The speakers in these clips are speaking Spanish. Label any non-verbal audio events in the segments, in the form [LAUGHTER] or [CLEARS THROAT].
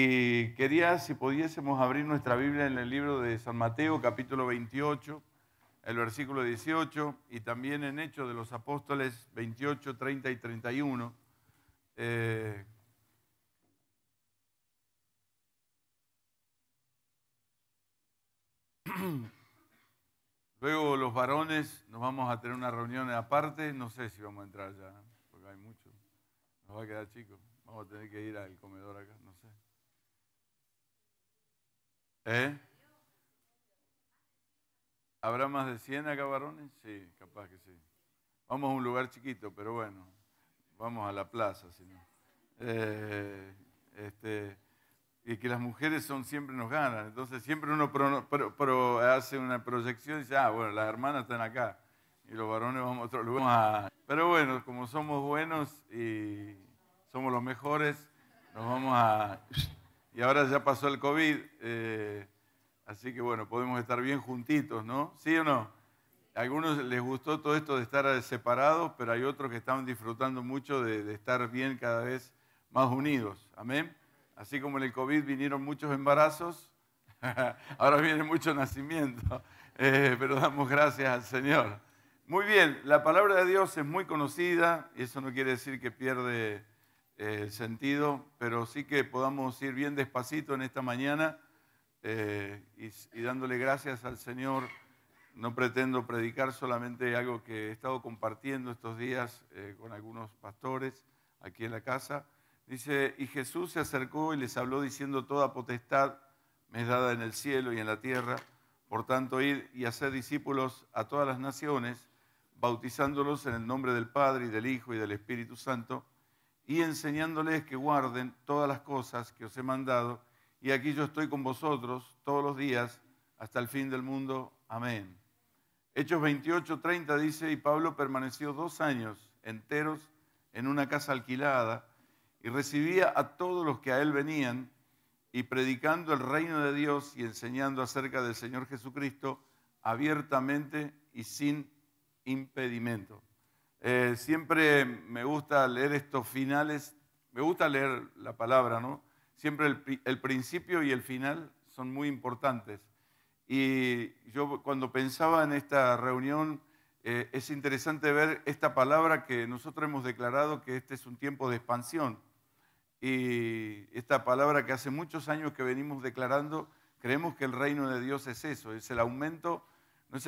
Y quería, si pudiésemos, abrir nuestra Biblia en el libro de San Mateo, capítulo 28, el versículo 18, y también en Hechos de los Apóstoles 28, 30 y 31. Eh, [CLEARS THROAT] luego los varones nos vamos a tener una reunión aparte, no sé si vamos a entrar ya, porque hay mucho, nos va a quedar chico, vamos a tener que ir al comedor acá. ¿Eh? ¿Habrá más de 100 acá, varones? Sí, capaz que sí. Vamos a un lugar chiquito, pero bueno, vamos a la plaza, si eh, este, y que las mujeres son siempre nos ganan. Entonces siempre uno hace una proyección y dice, ah, bueno, las hermanas están acá y los varones vamos a otro lugar. Pero bueno, como somos buenos y somos los mejores, nos vamos a y ahora ya pasó el COVID, eh, así que bueno, podemos estar bien juntitos, ¿no? ¿Sí o no? A algunos les gustó todo esto de estar eh, separados, pero hay otros que están disfrutando mucho de, estar bien cada vez más unidos. Amén. Así como en el COVID vinieron muchos embarazos, [LAUGHS] ahora viene mucho nacimiento, [LAUGHS] eh, pero damos gracias al Señor. Muy bien, la palabra de Dios es muy conocida, y eso no quiere decir que pierde eh, el sentido, pero sí que podamos ir bien despacito en esta mañana eh, y, dándole gracias al Señor. No pretendo predicar solamente algo que he estado compartiendo estos días eh, con algunos pastores aquí en la casa. Dice, y Jesús se acercó y les habló diciendo, toda potestad me es dada en el cielo y en la tierra, por tanto, ir y hacer discípulos a todas las naciones, bautizándolos en el nombre del Padre y del Hijo y del Espíritu Santo y enseñándoles que guarden todas las cosas que os he mandado. Y aquí yo estoy con vosotros todos los días hasta el fin del mundo. Amén. Hechos 28, 30 dice, y Pablo permaneció dos años enteros en una casa alquilada y recibía a todos los que a él venían y predicando el reino de Dios y enseñando acerca del Señor Jesucristo abiertamente y sin impedimento. Eh, siempre me gusta leer estos finales, me gusta leer la palabra, ¿no? Siempre el, principio y el final son muy importantes. Y yo cuando pensaba en esta reunión, eh, es interesante ver esta palabra que nosotros hemos declarado que este es un tiempo de expansión. Y esta palabra que hace muchos años que venimos declarando, creemos que el reino de Dios es eso, es el aumento no es,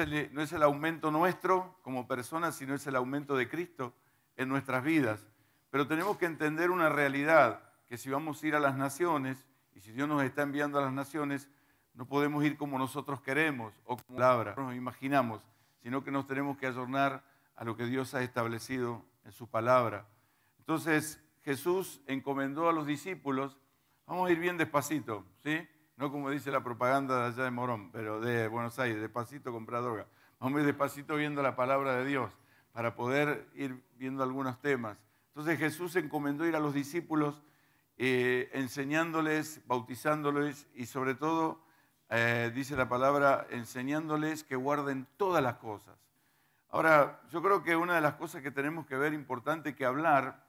el, aumento nuestro como personas, sino es el aumento de Cristo en nuestras vidas. Pero tenemos que entender una realidad, que si vamos a ir a las naciones, y si Dios nos está enviando a las naciones, no podemos ir como nosotros queremos o como palabra, nos imaginamos, sino que nos tenemos que adornar a lo que Dios ha establecido en su palabra. Entonces Jesús encomendó a los discípulos, vamos a ir bien despacito, ¿sí? No como dice la propaganda de allá de Morón, pero de Buenos Aires, despacito comprar droga. Vamos despacito viendo la palabra de Dios para poder ir viendo algunos temas. Entonces Jesús encomendó ir a los discípulos eh, enseñándoles, bautizándoles y sobre todo, eh, dice la palabra, enseñándoles que guarden todas las cosas. Ahora, yo creo que una de las cosas que tenemos que ver importante que hablar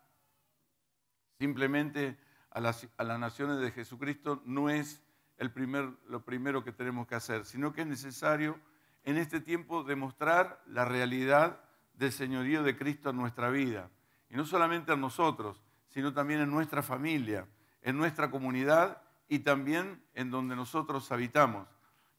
simplemente a las, a las naciones de Jesucristo no es el lo primero que tenemos que hacer, sino que es necesario en este tiempo demostrar la realidad del señorío de Cristo en nuestra vida. Y no solamente a nosotros, sino también en nuestra familia, en nuestra comunidad y también en donde nosotros habitamos.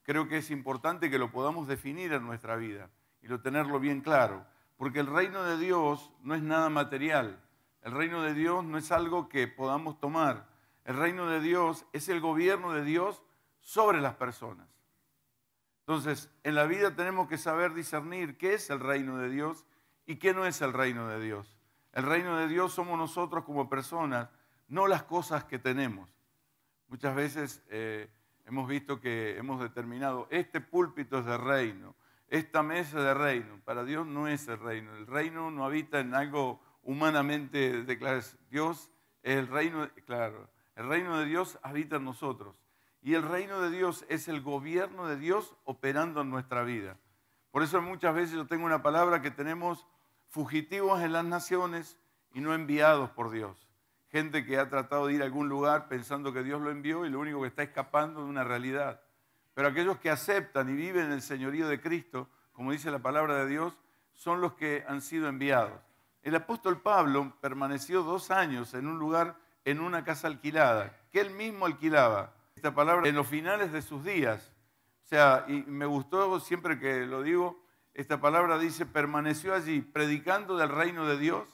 Creo que es importante que lo podamos definir en nuestra vida y lo tenerlo bien claro, porque el reino de Dios no es nada material, el reino de Dios no es algo que podamos tomar, el reino de Dios es el gobierno de Dios sobre las personas. Entonces, en la vida tenemos que saber discernir qué es el reino de Dios y qué no es el reino de Dios. El reino de Dios somos nosotros como personas, no las cosas que tenemos. Muchas veces eh, hemos visto que hemos determinado, este púlpito es de reino, esta mesa de reino. Para Dios no es el reino. El reino no habita en algo humanamente declarado. Dios es el reino, claro, el reino de Dios habita en nosotros. Y el reino de Dios es el gobierno de Dios operando en nuestra vida. Por eso muchas veces yo tengo una palabra que tenemos fugitivos en las naciones y no enviados por Dios. Gente que ha tratado de ir a algún lugar pensando que Dios lo envió y lo único que está escapando de una realidad. Pero aquellos que aceptan y viven en el señorío de Cristo, como dice la palabra de Dios, son los que han sido enviados. El apóstol Pablo permaneció dos años en un lugar en una casa alquilada, que él mismo alquilaba. Esta palabra en los finales de sus días. O sea, y me gustó siempre que lo digo, esta palabra dice, permaneció allí predicando del reino de Dios,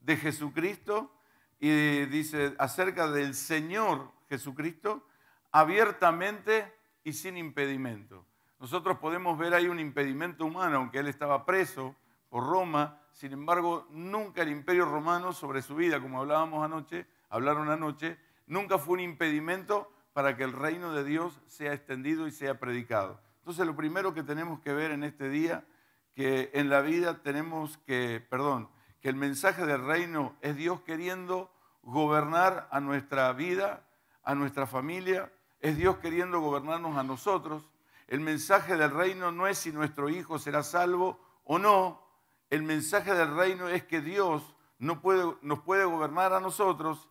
de Jesucristo, y dice acerca del Señor Jesucristo, abiertamente y sin impedimento. Nosotros podemos ver ahí un impedimento humano, aunque él estaba preso por Roma, sin embargo, nunca el imperio romano sobre su vida, como hablábamos anoche, hablaron anoche, nunca fue un impedimento para que el reino de Dios sea extendido y sea predicado. Entonces lo primero que tenemos que ver en este día, que en la vida tenemos que, perdón, que el mensaje del reino es Dios queriendo gobernar a nuestra vida, a nuestra familia, es Dios queriendo gobernarnos a nosotros. El mensaje del reino no es si nuestro hijo será salvo o no. El mensaje del reino es que Dios no puede, nos puede gobernar a nosotros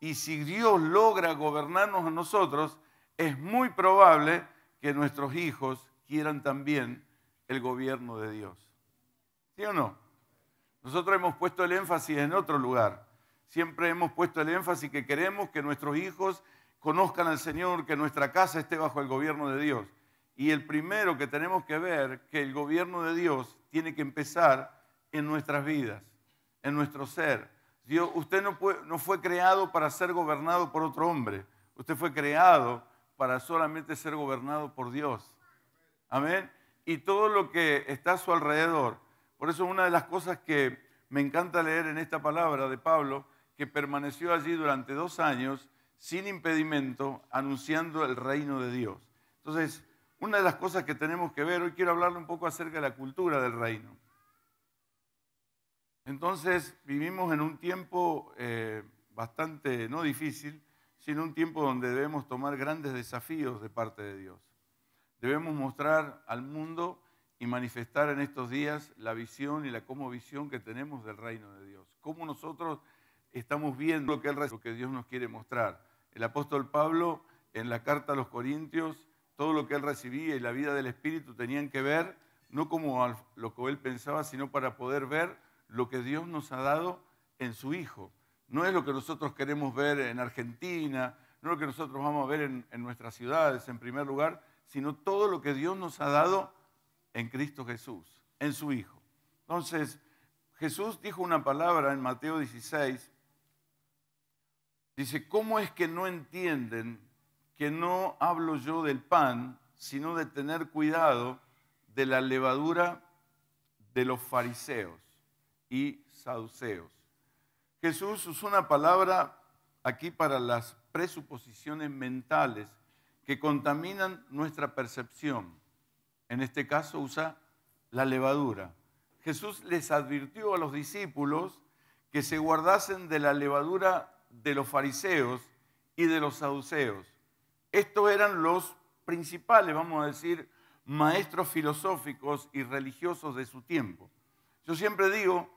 y si Dios logra gobernarnos a nosotros, es muy probable que nuestros hijos quieran también el gobierno de Dios. ¿Sí o no? Nosotros hemos puesto el énfasis en otro lugar. Siempre hemos puesto el énfasis que queremos que nuestros hijos conozcan al Señor, que nuestra casa esté bajo el gobierno de Dios. Y el primero que tenemos que ver, que el gobierno de Dios tiene que empezar en nuestras vidas, en nuestro ser, Dios, usted no, no fue creado para ser gobernado por otro hombre. Usted fue creado para solamente ser gobernado por Dios. Amén. Y todo lo que está a su alrededor. Por eso una de las cosas que me encanta leer en esta palabra de Pablo, que permaneció allí durante dos años sin impedimento, anunciando el reino de Dios. Entonces, una de las cosas que tenemos que ver, hoy quiero hablarle un poco acerca de la cultura del reino. Entonces vivimos en un tiempo eh, bastante, no difícil, sino un tiempo donde debemos tomar grandes desafíos de parte de Dios. Debemos mostrar al mundo y manifestar en estos días la visión y la como visión que tenemos del reino de Dios. Cómo nosotros estamos viendo lo que, el, lo que Dios nos quiere mostrar. El apóstol Pablo en la carta a los Corintios, todo lo que él recibía y la vida del Espíritu tenían que ver, no como lo que él pensaba, sino para poder ver lo que Dios nos ha dado en su Hijo. No es lo que nosotros queremos ver en Argentina, no es lo que nosotros vamos a ver en, nuestras ciudades, en primer lugar, sino todo lo que Dios nos ha dado en Cristo Jesús, en su Hijo. Entonces, Jesús dijo una palabra en Mateo 16, dice, ¿cómo es que no entienden que no hablo yo del pan, sino de tener cuidado de la levadura de los fariseos? y saduceos. Jesús usó una palabra aquí para las presuposiciones mentales que contaminan nuestra percepción. En este caso usa la levadura. Jesús les advirtió a los discípulos que se guardasen de la levadura de los fariseos y de los saduceos. Estos eran los principales, vamos a decir, maestros filosóficos y religiosos de su tiempo. Yo siempre digo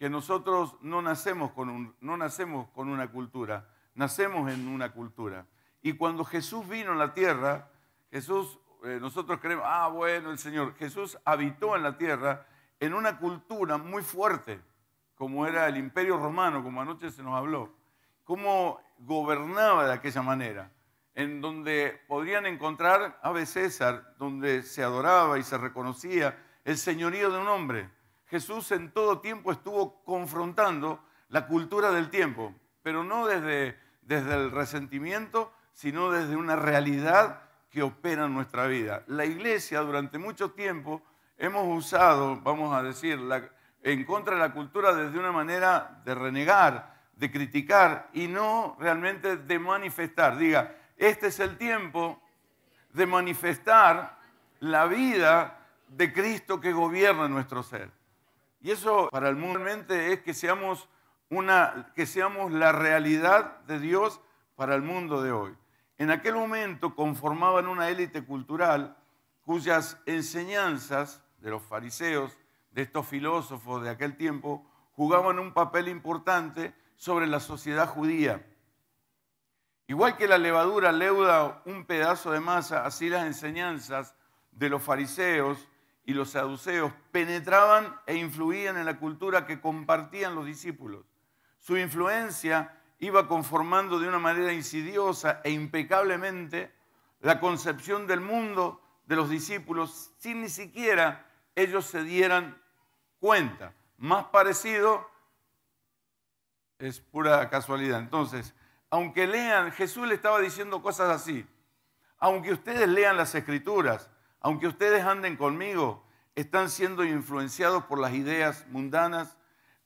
que nosotros no nacemos, con un, no nacemos con una cultura, nacemos en una cultura. Y cuando Jesús vino a la tierra, Jesús, eh, nosotros creemos, ah, bueno, el Señor, Jesús habitó en la tierra en una cultura muy fuerte, como era el imperio romano, como anoche se nos habló, cómo gobernaba de aquella manera, en donde podrían encontrar a César, donde se adoraba y se reconocía el señorío de un hombre Jesús en todo tiempo estuvo confrontando la cultura del tiempo, pero no desde, desde el resentimiento, sino desde una realidad que opera en nuestra vida. La iglesia durante mucho tiempo hemos usado, vamos a decir, en contra de la cultura desde una manera de renegar, de criticar y no realmente de manifestar. Diga, este es el tiempo de manifestar la vida de Cristo que gobierna nuestro ser. Y eso para el mundo realmente es que seamos, que seamos la realidad de Dios para el mundo de hoy. En aquel momento conformaban una élite cultural cuyas enseñanzas de los fariseos, de estos filósofos de aquel tiempo, jugaban un papel importante sobre la sociedad judía. Igual que la levadura leuda un pedazo de masa, así las enseñanzas de los fariseos y los saduceos penetraban e influían en la cultura que compartían los discípulos. Su influencia iba conformando de una manera insidiosa e impecablemente la concepción del mundo de los discípulos sin ni siquiera ellos se dieran cuenta. Más parecido es pura casualidad. Entonces, aunque lean, Jesús le estaba diciendo cosas así, aunque ustedes lean las escrituras, aunque ustedes anden conmigo, están siendo influenciados por las ideas mundanas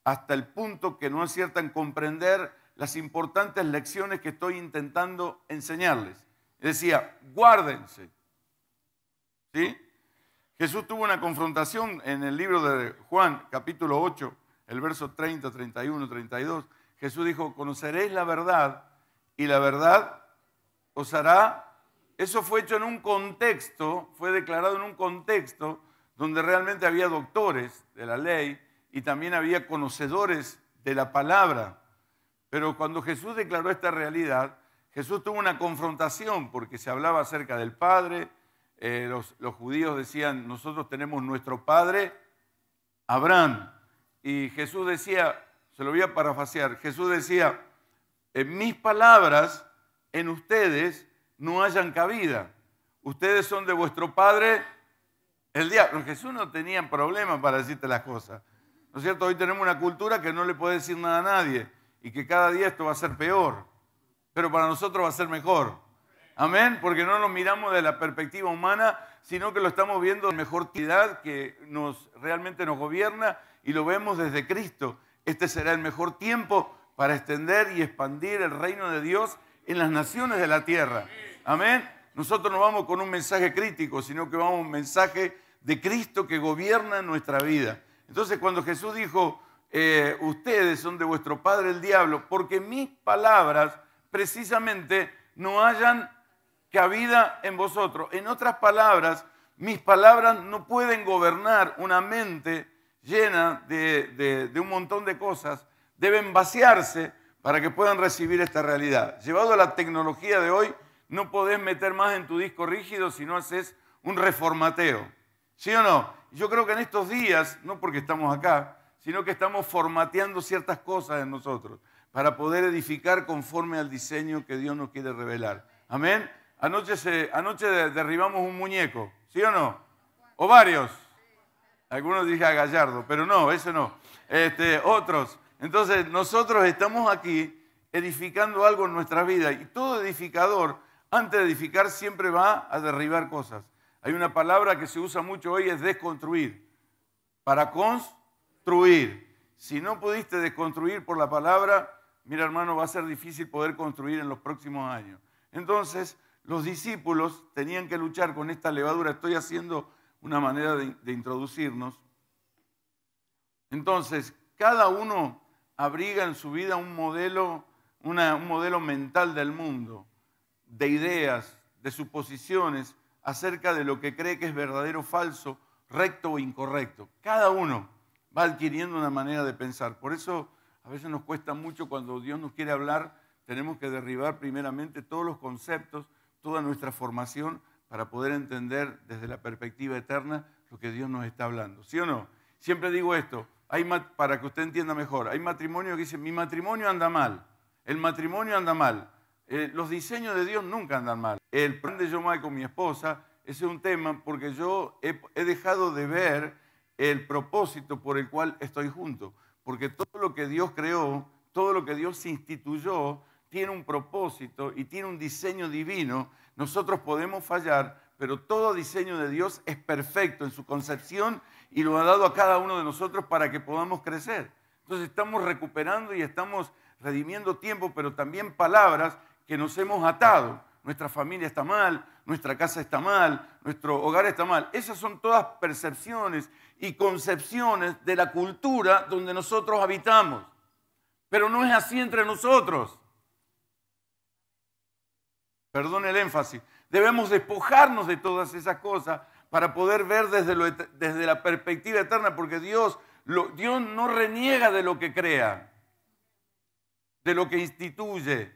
hasta el punto que no aciertan comprender las importantes lecciones que estoy intentando enseñarles. Decía, guárdense. Jesús tuvo una confrontación en el libro de Juan, capítulo 8, el verso 30, 31, 32. Jesús dijo, conoceréis la verdad y la verdad os hará eso fue hecho en un contexto, fue declarado en un contexto donde realmente había doctores de la ley y también había conocedores de la palabra. Pero cuando Jesús declaró esta realidad, Jesús tuvo una confrontación porque se hablaba acerca del Padre, eh, los, judíos decían, nosotros tenemos nuestro Padre, Abraham. Y Jesús decía, se lo voy a parafasear, Jesús decía, en mis palabras, en ustedes, no hayan cabida. Ustedes son de vuestro padre el diablo. Jesús no tenía problema para decirte las cosas. ¿No es cierto? Hoy tenemos una cultura que no le puede decir nada a nadie y que cada día esto va a ser peor, pero para nosotros va a ser mejor. Amén, porque no lo miramos de la perspectiva humana, sino que lo estamos viendo en mejor calidad que nos, realmente nos gobierna y lo vemos desde Cristo. Este será el mejor tiempo para extender y expandir el reino de Dios en las naciones de la tierra. Amén. Nosotros no vamos con un mensaje crítico, sino que vamos con un mensaje de Cristo que gobierna nuestra vida. Entonces cuando Jesús dijo, eh, ustedes son de vuestro Padre el diablo, porque mis palabras precisamente no hayan cabida en vosotros. En otras palabras, mis palabras no pueden gobernar una mente llena de, de un montón de cosas, deben vaciarse para que puedan recibir esta realidad. Llevado a la tecnología de hoy, no podés meter más en tu disco rígido si no haces un reformateo. ¿Sí o no? Yo creo que en estos días, no porque estamos acá, sino que estamos formateando ciertas cosas en nosotros para poder edificar conforme al diseño que Dios nos quiere revelar. Amén. Anoche, se, anoche derribamos un muñeco, ¿sí o no? O varios. Algunos dije a Gallardo, pero no, eso no. Este, otros. Entonces, nosotros estamos aquí edificando algo en nuestra vida y todo edificador, antes de edificar, siempre va a derribar cosas. Hay una palabra que se usa mucho hoy, es desconstruir, para construir. Si no pudiste desconstruir por la palabra, mira hermano, va a ser difícil poder construir en los próximos años. Entonces, los discípulos tenían que luchar con esta levadura. Estoy haciendo una manera de, de introducirnos. Entonces, cada uno abriga en su vida un modelo, un modelo mental del mundo, de ideas, de suposiciones acerca de lo que cree que es verdadero o falso, recto o incorrecto. Cada uno va adquiriendo una manera de pensar. Por eso a veces nos cuesta mucho cuando Dios nos quiere hablar, tenemos que derribar primeramente todos los conceptos, toda nuestra formación para poder entender desde la perspectiva eterna lo que Dios nos está hablando. ¿Sí o no? Siempre digo esto, para que usted entienda mejor, hay matrimonio que dice, mi matrimonio anda mal, el matrimonio anda mal. Eh, los diseños de Dios nunca andan mal. El plan de Yomai con mi esposa, ese es un tema porque yo he, he dejado de ver el propósito por el cual estoy junto. Porque todo lo que Dios creó, todo lo que Dios instituyó, tiene un propósito y tiene un diseño divino. Nosotros podemos fallar, pero todo diseño de Dios es perfecto en su concepción y lo ha dado a cada uno de nosotros para que podamos crecer. Entonces estamos recuperando y estamos redimiendo tiempo, pero también palabras que nos hemos atado. Nuestra familia está mal, nuestra casa está mal, nuestro hogar está mal. Esas son todas percepciones y concepciones de la cultura donde nosotros habitamos. Pero no es así entre nosotros. Perdón el énfasis. Debemos despojarnos de todas esas cosas para poder ver desde, desde la perspectiva eterna, porque Dios, no reniega de lo que crea, de lo que instituye,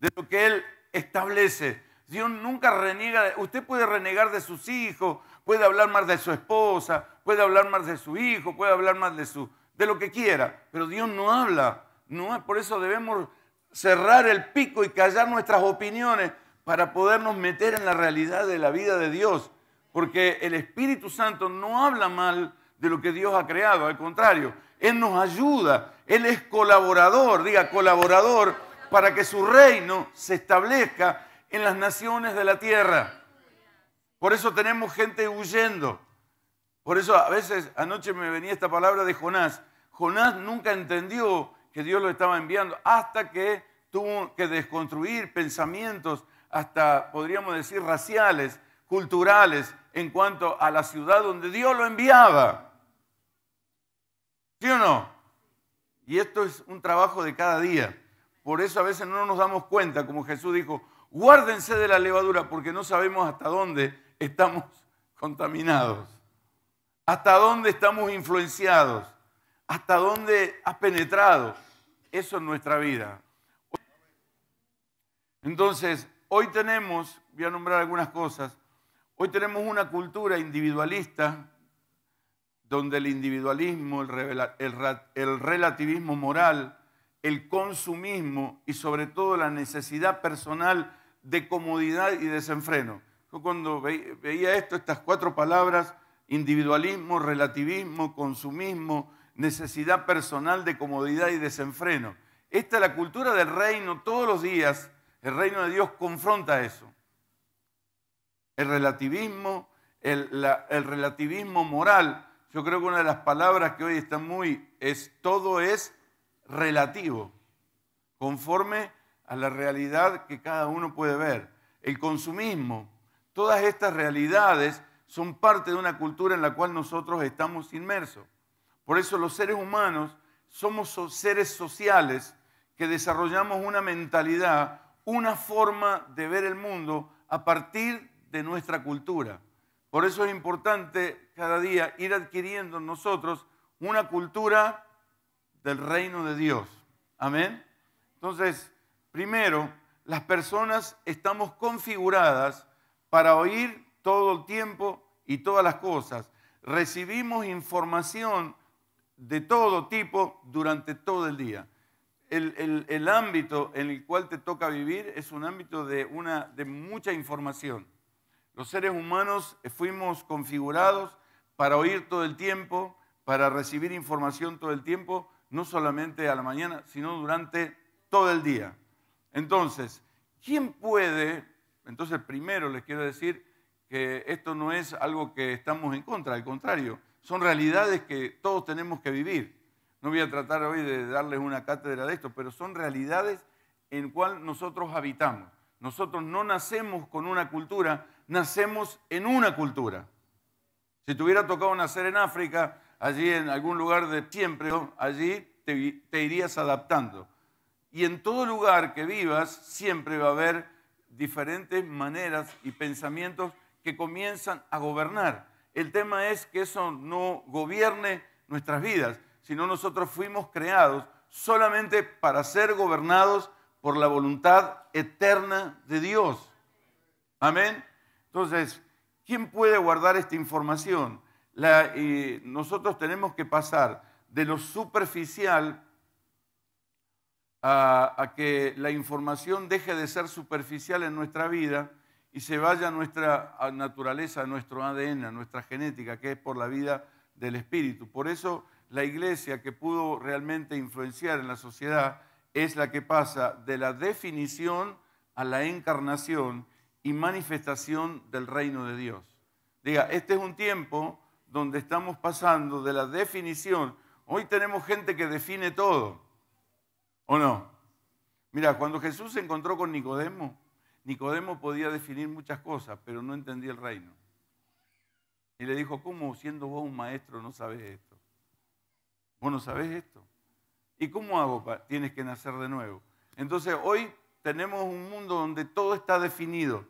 de lo que Él establece. Dios nunca reniega, usted puede renegar de sus hijos, puede hablar más de su esposa, puede hablar más de su hijo, puede hablar más de, su, de lo que quiera, pero Dios no habla. No, por eso debemos cerrar el pico y callar nuestras opiniones para podernos meter en la realidad de la vida de Dios. Porque el Espíritu Santo no habla mal de lo que Dios ha creado, al contrario, Él nos ayuda, Él es colaborador, diga colaborador, para que su reino se establezca en las naciones de la tierra. Por eso tenemos gente huyendo. Por eso a veces anoche me venía esta palabra de Jonás. Jonás nunca entendió que Dios lo estaba enviando hasta que tuvo que desconstruir pensamientos, hasta podríamos decir raciales, culturales en cuanto a la ciudad donde Dios lo enviaba. ¿Sí o no? Y esto es un trabajo de cada día. Por eso a veces no nos damos cuenta, como Jesús dijo, guárdense de la levadura porque no sabemos hasta dónde estamos [LAUGHS] contaminados, hasta dónde estamos influenciados, hasta dónde ha penetrado. Eso en nuestra vida. Entonces, hoy tenemos, voy a nombrar algunas cosas, Hoy tenemos una cultura individualista donde el individualismo, el, relativismo moral, el consumismo y sobre todo la necesidad personal de comodidad y desenfreno. Yo cuando veía esto, estas cuatro palabras, individualismo, relativismo, consumismo, necesidad personal de comodidad y desenfreno. Esta es la cultura del reino todos los días. El reino de Dios confronta eso. El relativismo, el, relativismo moral, yo creo que una de las palabras que hoy está muy, es todo es relativo, conforme a la realidad que cada uno puede ver. El consumismo, todas estas realidades son parte de una cultura en la cual nosotros estamos inmersos. Por eso los seres humanos somos seres sociales que desarrollamos una mentalidad, una forma de ver el mundo a partir nuestra cultura. Por eso es importante cada día ir adquiriendo nosotros una cultura del reino de Dios. Amén. Entonces, primero, las personas estamos configuradas para oír todo el tiempo y todas las cosas. Recibimos información de todo tipo durante todo el día. El, ámbito en el cual te toca vivir es un ámbito de mucha información. Los seres humanos fuimos configurados para oír todo el tiempo, para recibir información todo el tiempo, no solamente a la mañana, sino durante todo el día. Entonces, ¿quién puede? Entonces, primero les quiero decir que esto no es algo que estamos en contra, al contrario, son realidades que todos tenemos que vivir. No voy a tratar hoy de darles una cátedra de esto, pero son realidades en cual nosotros habitamos. Nosotros no nacemos con una cultura, nacemos en una cultura. Si te hubiera tocado nacer en África, allí en algún lugar de siempre, allí te, irías adaptando. Y en todo lugar que vivas, siempre va a haber diferentes maneras y pensamientos que comienzan a gobernar. El tema es que eso no gobierne nuestras vidas, sino nosotros fuimos creados solamente para ser gobernados por la voluntad eterna de Dios. Amén. Entonces, ¿quién puede guardar esta información? Eh, nosotros tenemos que pasar de lo superficial a, que la información deje de ser superficial en nuestra vida y se vaya a nuestra naturaleza, a nuestro ADN, a nuestra genética, que es por la vida del espíritu. Por eso la iglesia que pudo realmente influenciar en la sociedad es la que pasa de la definición a la encarnación y manifestación del reino de Dios. Diga, este es un tiempo donde estamos pasando de la definición. Hoy tenemos gente que define todo, ¿o no? Mira, cuando Jesús se encontró con Nicodemo, Nicodemo podía definir muchas cosas, pero no entendía el reino. Y le dijo, ¿cómo siendo vos un maestro no sabes esto? Vos no sabes esto. ¿Y cómo hago? Tienes que nacer de nuevo. Entonces hoy tenemos un mundo donde todo está definido.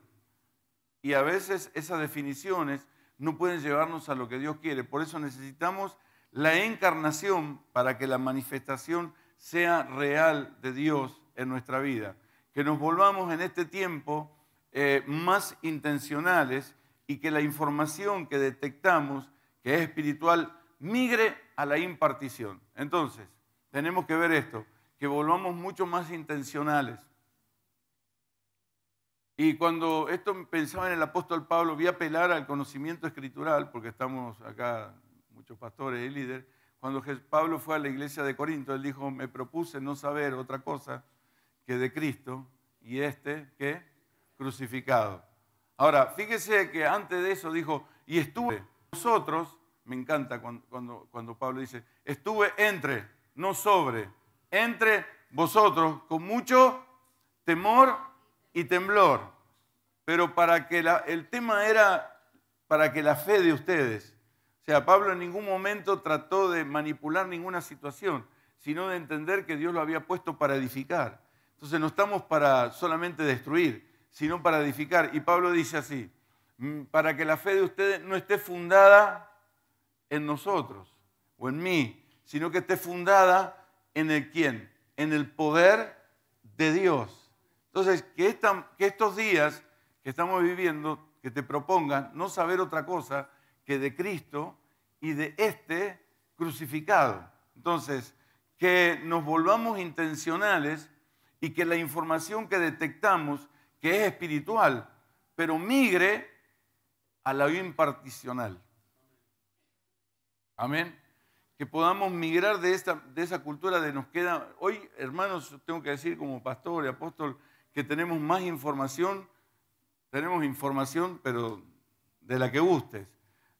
Y a veces esas definiciones no pueden llevarnos a lo que Dios quiere. Por eso necesitamos la encarnación para que la manifestación sea real de Dios en nuestra vida. Que nos volvamos en este tiempo eh, más intencionales y que la información que detectamos, que es espiritual, migre a la impartición. Entonces, tenemos que ver esto, que volvamos mucho más intencionales. Y cuando esto pensaba en el apóstol Pablo, vi a apelar al conocimiento escritural, porque estamos acá muchos pastores y líderes, cuando Pablo fue a la iglesia de Corinto, él dijo, me propuse no saber otra cosa que de Cristo y este que crucificado. Ahora, fíjese que antes de eso dijo, y estuve nosotros, me encanta cuando, cuando, cuando Pablo dice, estuve entre, no sobre, entre vosotros con mucho temor y temblor. Pero para que la, el tema era para que la fe de ustedes, o sea, Pablo en ningún momento trató de manipular ninguna situación, sino de entender que Dios lo había puesto para edificar. Entonces no estamos para solamente destruir, sino para edificar. Y Pablo dice así, mm, para que la fe de ustedes no esté fundada en nosotros o en mí, sino que esté fundada en el quién, en el poder de Dios. Entonces, que, estos días que estamos viviendo, que te propongan no saber otra cosa que de Cristo y de este crucificado. Entonces, que nos volvamos intencionales y que la información que detectamos, que es espiritual, pero migre a la imparticional. Amén. Que podamos migrar de, de esa cultura de nos queda. Hoy, hermanos, tengo que decir como pastor y apóstol, que tenemos más información, tenemos información, pero de la que gustes.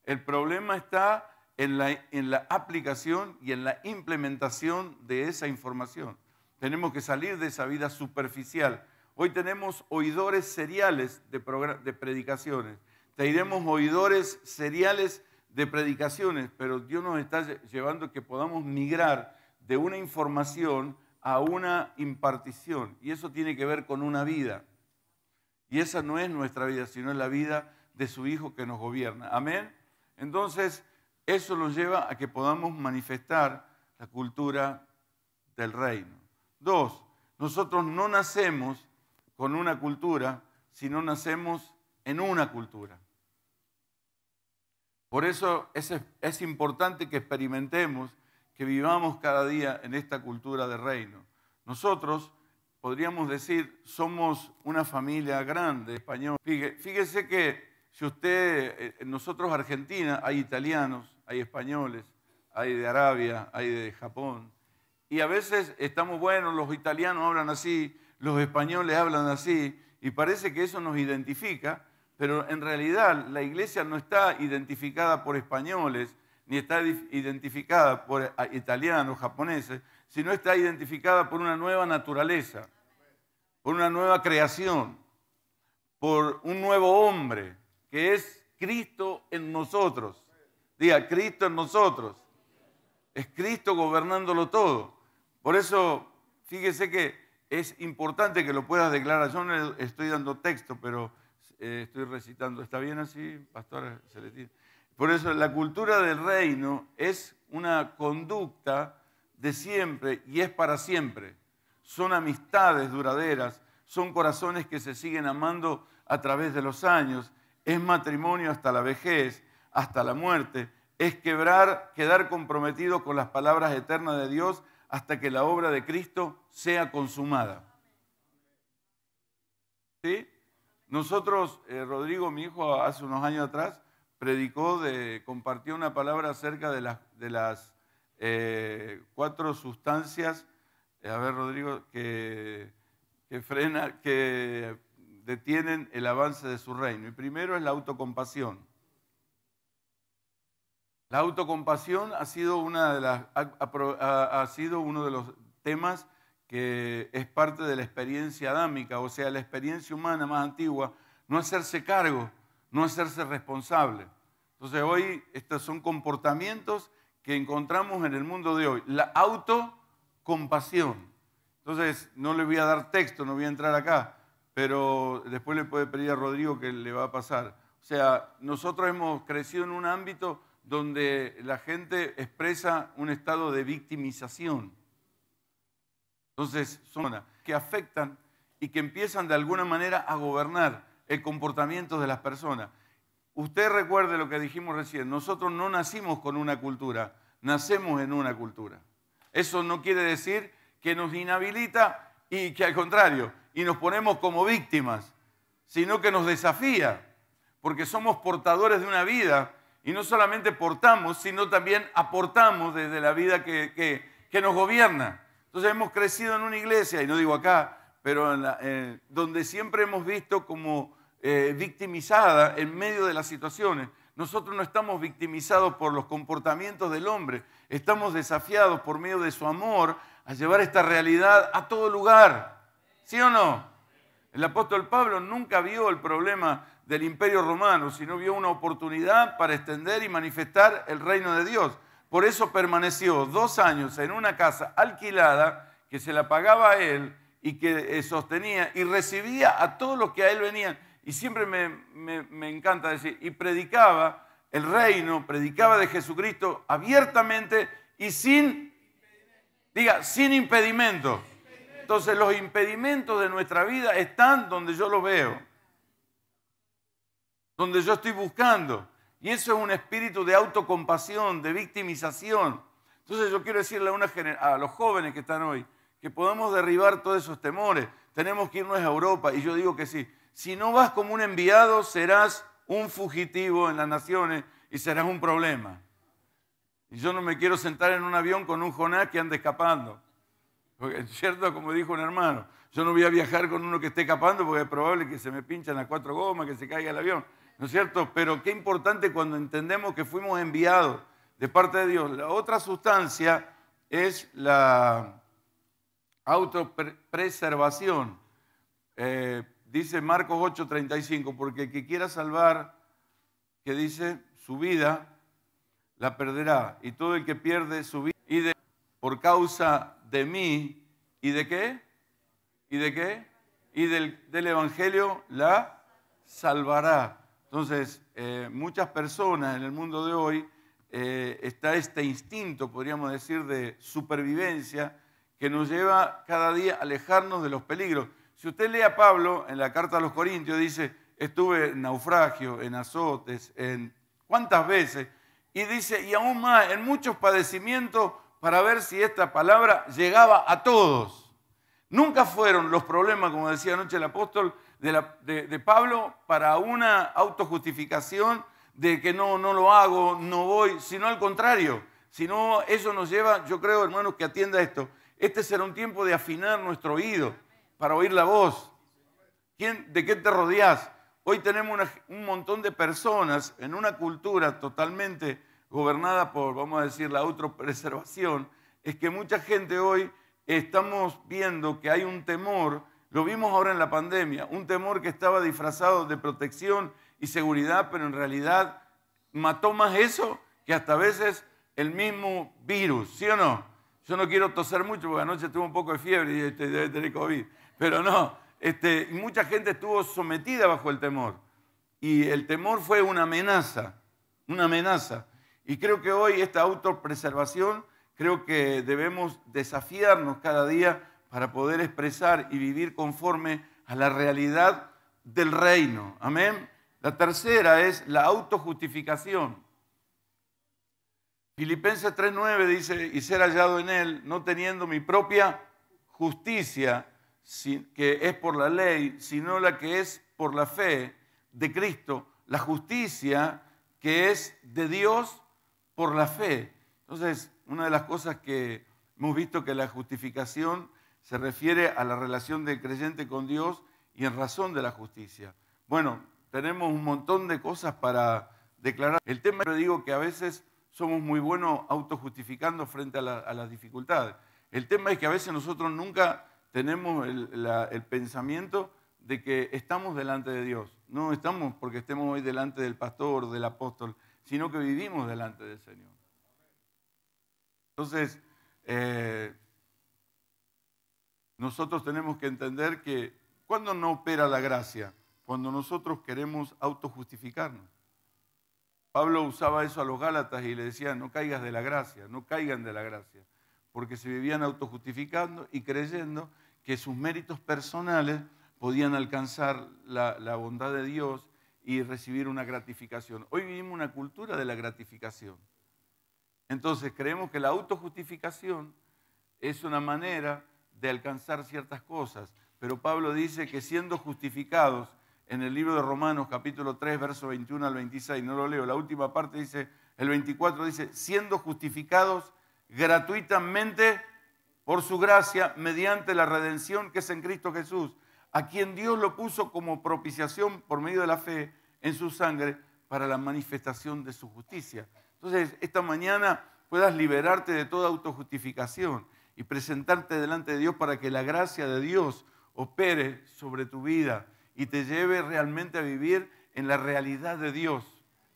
El problema está en la, en la aplicación y en la implementación de esa información. Tenemos que salir de esa vida superficial. Hoy tenemos oidores seriales de, de predicaciones. Te iremos oidores seriales de predicaciones, pero Dios nos está llevando que podamos migrar de una información a una impartición. Y eso tiene que ver con una vida. Y esa no es nuestra vida, sino la vida de su Hijo que nos gobierna. Amén. Entonces, eso nos lleva a que podamos manifestar la cultura del reino. Dos, nosotros no nacemos con una cultura, sino nacemos en una cultura. Por eso es, es importante que experimentemos que vivamos cada día en esta cultura de reino. Nosotros podríamos decir, somos una familia grande española. Fíjese que si usted, eh, eh, nosotros Argentina, hay italianos, hay españoles, hay de Arabia, hay de Japón. Y a veces estamos buenos, los italianos hablan así, los españoles hablan así, y parece que eso nos identifica, pero en realidad la iglesia no está identificada por españoles, ni está identificada por ah, italianos, japoneses, sino está identificada por una nueva naturaleza, por una nueva creación, por un nuevo hombre, que es Cristo en nosotros. Diga, Cristo en nosotros. Es Cristo gobernándolo todo. Por eso, fíjese que es importante que lo puedas declarar. Yo no estoy dando texto, pero eh, estoy recitando. ¿Está bien así, pastora por eso la cultura del reino es una conducta de siempre y es para siempre. Son amistades duraderas, son corazones que se siguen amando a través de los años, es matrimonio hasta la vejez, hasta la muerte, es quebrar, quedar comprometido con las palabras eternas de Dios hasta que la obra de Cristo sea consumada. ¿Sí? Nosotros, eh, Rodrigo, mi hijo, hace unos años atrás, predicó, de, compartió una palabra acerca de las, eh, cuatro sustancias, eh, a ver Rodrigo, que, detienen el avance de su reino. Y primero es la autocompasión. La autocompasión ha sido uno de los temas que es parte de la experiencia adámica, o sea, la experiencia humana más antigua, no hacerse cargo, no hacerse responsable. Entonces hoy estos son comportamientos que encontramos en el mundo de hoy. La autocompasión. Entonces no le voy a dar texto, no voy a entrar acá, pero después le puede pedir a Rodrigo que le va a pasar. O sea, nosotros hemos crecido en un ámbito donde la gente expresa un estado de victimización. Entonces, son que afectan y que empiezan de alguna manera a gobernar el comportamiento de las personas. Usted recuerde lo que dijimos recién, nosotros no nacimos con una cultura, nacemos en una cultura. Eso no quiere decir que nos inhabilita y que al contrario, y nos ponemos como víctimas, sino que nos desafía, porque somos portadores de una vida y no solamente portamos, sino también aportamos desde la vida que, nos gobierna. Entonces hemos crecido en una iglesia, y no digo acá, pero donde siempre hemos visto como eh, victimizada en medio de las situaciones. Nosotros no estamos victimizados por los comportamientos del hombre, estamos desafiados por medio de su amor a llevar esta realidad a todo lugar. ¿Sí o no? El apóstol Pablo nunca vio el problema del imperio romano, sino vio una oportunidad para extender y manifestar el reino de Dios. Por eso permaneció dos años en una casa alquilada que se la pagaba a él y que eh, sostenía y recibía a todos los que a él venían. Y siempre me, encanta decir, y predicaba el reino, predicaba de Jesucristo abiertamente y sin, diga, sin impedimento. Entonces los impedimentos de nuestra vida están donde yo los veo, donde yo estoy buscando. Y eso es un espíritu de autocompasión, de victimización. Entonces yo quiero decirle a, una a los jóvenes que están hoy que podemos derribar todos esos temores. Tenemos que irnos a Europa y yo digo que sí. Si no vas como un enviado, serás un fugitivo en las naciones y serás un problema. Y yo no me quiero sentar en un avión con un Jonás que anda escapando. Porque es cierto, como dijo un hermano, yo no voy a viajar con uno que esté escapando porque es probable que se me pinchen las cuatro gomas, que se caiga el avión. ¿No es cierto? Pero qué importante cuando entendemos que fuimos enviados de parte de Dios. La otra sustancia es la autopreservación. Eh, Dice Marcos 8:35, porque el que quiera salvar, que dice, su vida, la perderá. Y todo el que pierde su vida, por causa de mí, ¿y de qué? ¿Y de qué? Y del, Evangelio la salvará. Entonces, eh, muchas personas en el mundo de hoy eh, está este instinto, podríamos decir, de supervivencia que nos lleva cada día a alejarnos de los peligros. Si usted lee a Pablo en la carta a los Corintios, dice, estuve en naufragio, en azotes, en cuántas veces, y dice, y aún más, en muchos padecimientos para ver si esta palabra llegaba a todos. Nunca fueron los problemas, como decía anoche el apóstol, de, de, Pablo para una autojustificación de que no, no lo hago, no voy, sino al contrario, sino eso nos lleva, yo creo, hermanos, que atienda esto. Este será un tiempo de afinar nuestro oído, para oír la voz? ¿Quién, ¿De qué te rodeas? Hoy tenemos un montón de personas en una cultura totalmente gobernada por, vamos a decir, la autopreservación. Es que mucha gente hoy estamos viendo que hay un temor, lo vimos ahora en la pandemia, un temor que estaba disfrazado de protección y seguridad, pero en realidad mató más eso que hasta a veces el mismo virus, ¿sí o no? Yo no quiero toser mucho porque anoche tuve un poco de fiebre y este, debe tener COVID. Pero no, este, mucha gente estuvo sometida bajo el temor. Y el temor fue una amenaza, una amenaza. Y creo que hoy esta autopreservación, creo que debemos desafiarnos cada día para poder expresar y vivir conforme a la realidad del reino. Amén. La tercera es la autojustificación. Filipenses 3.9 dice, y ser hallado en él, no teniendo mi propia justicia que es por la ley, sino la que es por la fe de Cristo, la justicia que es de Dios por la fe. Entonces, una de las cosas que hemos visto que la justificación se refiere a la relación del creyente con Dios y en razón de la justicia. Bueno, tenemos un montón de cosas para declarar. El tema, yo digo que a veces somos muy buenos autojustificando frente a las dificultades. El tema es que a veces nosotros nunca tenemos el, pensamiento de que estamos delante de Dios. No estamos porque estemos hoy delante del pastor, del apóstol, sino que vivimos delante del Señor. Entonces, eh, nosotros tenemos que entender que cuando no opera la gracia, cuando nosotros queremos autojustificarnos. Pablo usaba eso a los Gálatas y le decía, no caigas de la gracia, no caigan de la gracia, porque se vivían autojustificando y creyendo que sus méritos personales podían alcanzar la, bondad de Dios y recibir una gratificación. Hoy vivimos una cultura de la gratificación. Entonces creemos que la autojustificación es una manera de alcanzar ciertas cosas, pero Pablo dice que siendo justificados en el libro de Romanos capítulo 3, verso 21 al 26, no lo leo, la última parte dice, el 24 dice, siendo justificados gratuitamente por su gracia, mediante la redención que es en Cristo Jesús, a quien Dios lo puso como propiciación por medio de la fe en su sangre para la manifestación de su justicia. Entonces, esta mañana puedas liberarte de toda autojustificación y presentarte delante de Dios para que la gracia de Dios opere sobre tu vida y te lleve realmente a vivir en la realidad de Dios.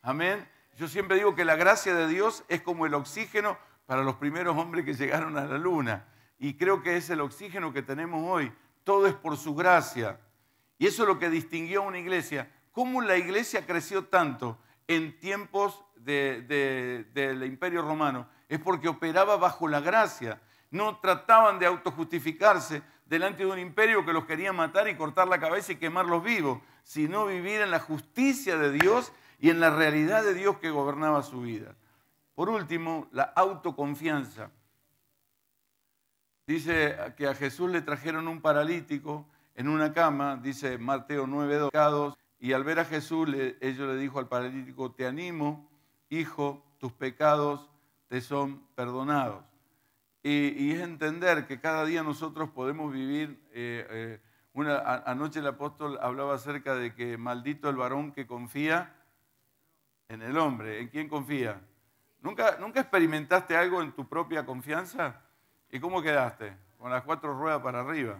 Amén. Yo siempre digo que la gracia de Dios es como el oxígeno para los primeros hombres que llegaron a la luna y creo que es el oxígeno que tenemos hoy, todo es por su gracia. Y eso es lo que distinguió a una iglesia. ¿Cómo la iglesia creció tanto en tiempos del imperio romano? Es porque operaba bajo la gracia. No trataban de autojustificarse delante de un imperio que los quería matar y cortar la cabeza y quemarlos vivos, sino vivir en la justicia de Dios y en la realidad de Dios que gobernaba su vida. Por último, la autoconfianza. Dice que a Jesús le trajeron un paralítico en una cama, dice Mateo 9, y al ver a Jesús, le, ellos le dijo al paralítico, te animo, hijo, tus pecados te son perdonados. Y, es entender que cada día nosotros podemos vivir, eh, eh, anoche el apóstol hablaba acerca de que maldito el varón que confía en el hombre, ¿en quién confía? ¿Nunca, ¿Nunca experimentaste algo en tu propia confianza? ¿Y cómo quedaste? Con las cuatro ruedas para arriba,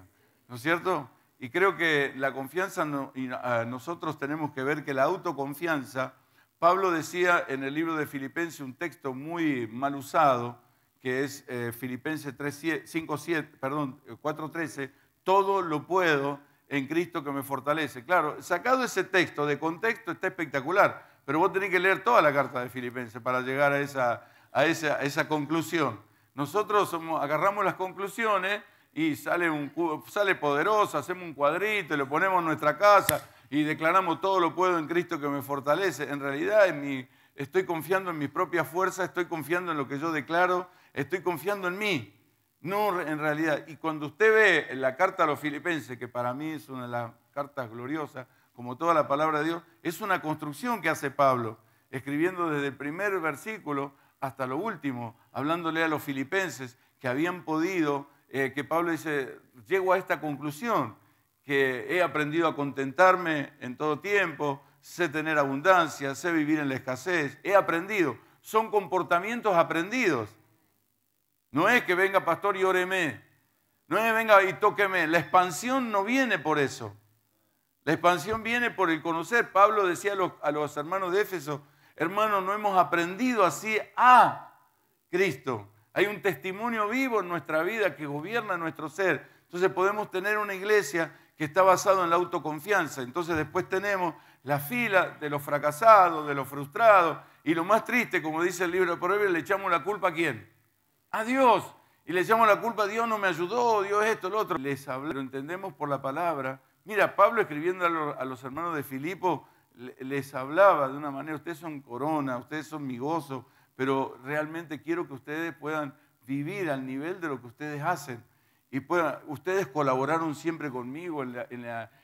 ¿no es cierto? Y creo que la confianza, nosotros tenemos que ver que la autoconfianza, Pablo decía en el libro de Filipenses un texto muy mal usado, que es eh, Filipense perdón, 4.13, eh, todo lo puedo en Cristo que me fortalece. Claro, sacado ese texto de contexto está espectacular, pero vos tenés que leer toda la carta de Filipenses para llegar a esa, a esa, a esa conclusión. Nosotros agarramos las conclusiones y sale, un, sale poderoso, hacemos un cuadrito, lo ponemos en nuestra casa y declaramos todo lo puedo en Cristo que me fortalece. En realidad estoy confiando en mis propias fuerzas, estoy confiando en lo que yo declaro, estoy confiando en mí. No, en realidad. Y cuando usted ve la carta a los filipenses, que para mí es una de las cartas gloriosas, como toda la palabra de Dios, es una construcción que hace Pablo, escribiendo desde el primer versículo hasta lo último, hablándole a los filipenses que habían podido, eh, que Pablo dice, llego a esta conclusión, que he aprendido a contentarme en todo tiempo, sé tener abundancia, sé vivir en la escasez, he aprendido, son comportamientos aprendidos. No es que venga pastor y óreme, no es que venga y tóqueme, la expansión no viene por eso. La expansión viene por el conocer. Pablo decía a los hermanos de Éfeso, Hermano, no hemos aprendido así a Cristo. Hay un testimonio vivo en nuestra vida que gobierna nuestro ser. Entonces podemos tener una iglesia que está basada en la autoconfianza. Entonces después tenemos la fila de los fracasados, de los frustrados. Y lo más triste, como dice el libro de Proverbios, le echamos la culpa a quién? A Dios. Y le echamos la culpa a Dios no me ayudó, Dios esto, lo otro. Les hablamos, lo entendemos por la palabra. Mira, Pablo escribiendo a los hermanos de Filipo, les hablaba de una manera, ustedes son corona, ustedes son mi gozo, pero realmente quiero que ustedes puedan vivir al nivel de lo que ustedes hacen. Y ustedes colaboraron siempre conmigo en,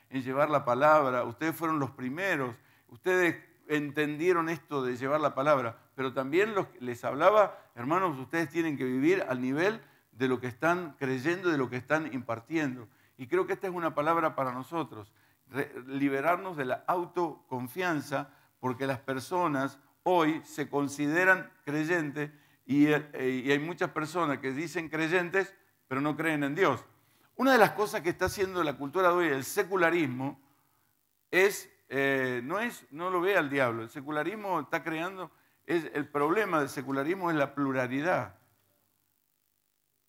llevar la palabra, ustedes fueron los primeros, ustedes entendieron esto de llevar la palabra, pero también les hablaba, hermanos, ustedes tienen que vivir al nivel de lo que están creyendo, de lo que están impartiendo. Y creo que esta es una palabra para nosotros liberarnos de la autoconfianza, porque las personas hoy se consideran creyentes eh, y, hay muchas personas que dicen creyentes, pero no creen en Dios. Una de las cosas que está haciendo la cultura de hoy, el secularismo, es, eh, no, es no lo ve al diablo, el secularismo está creando, es, el problema del secularismo es la pluralidad.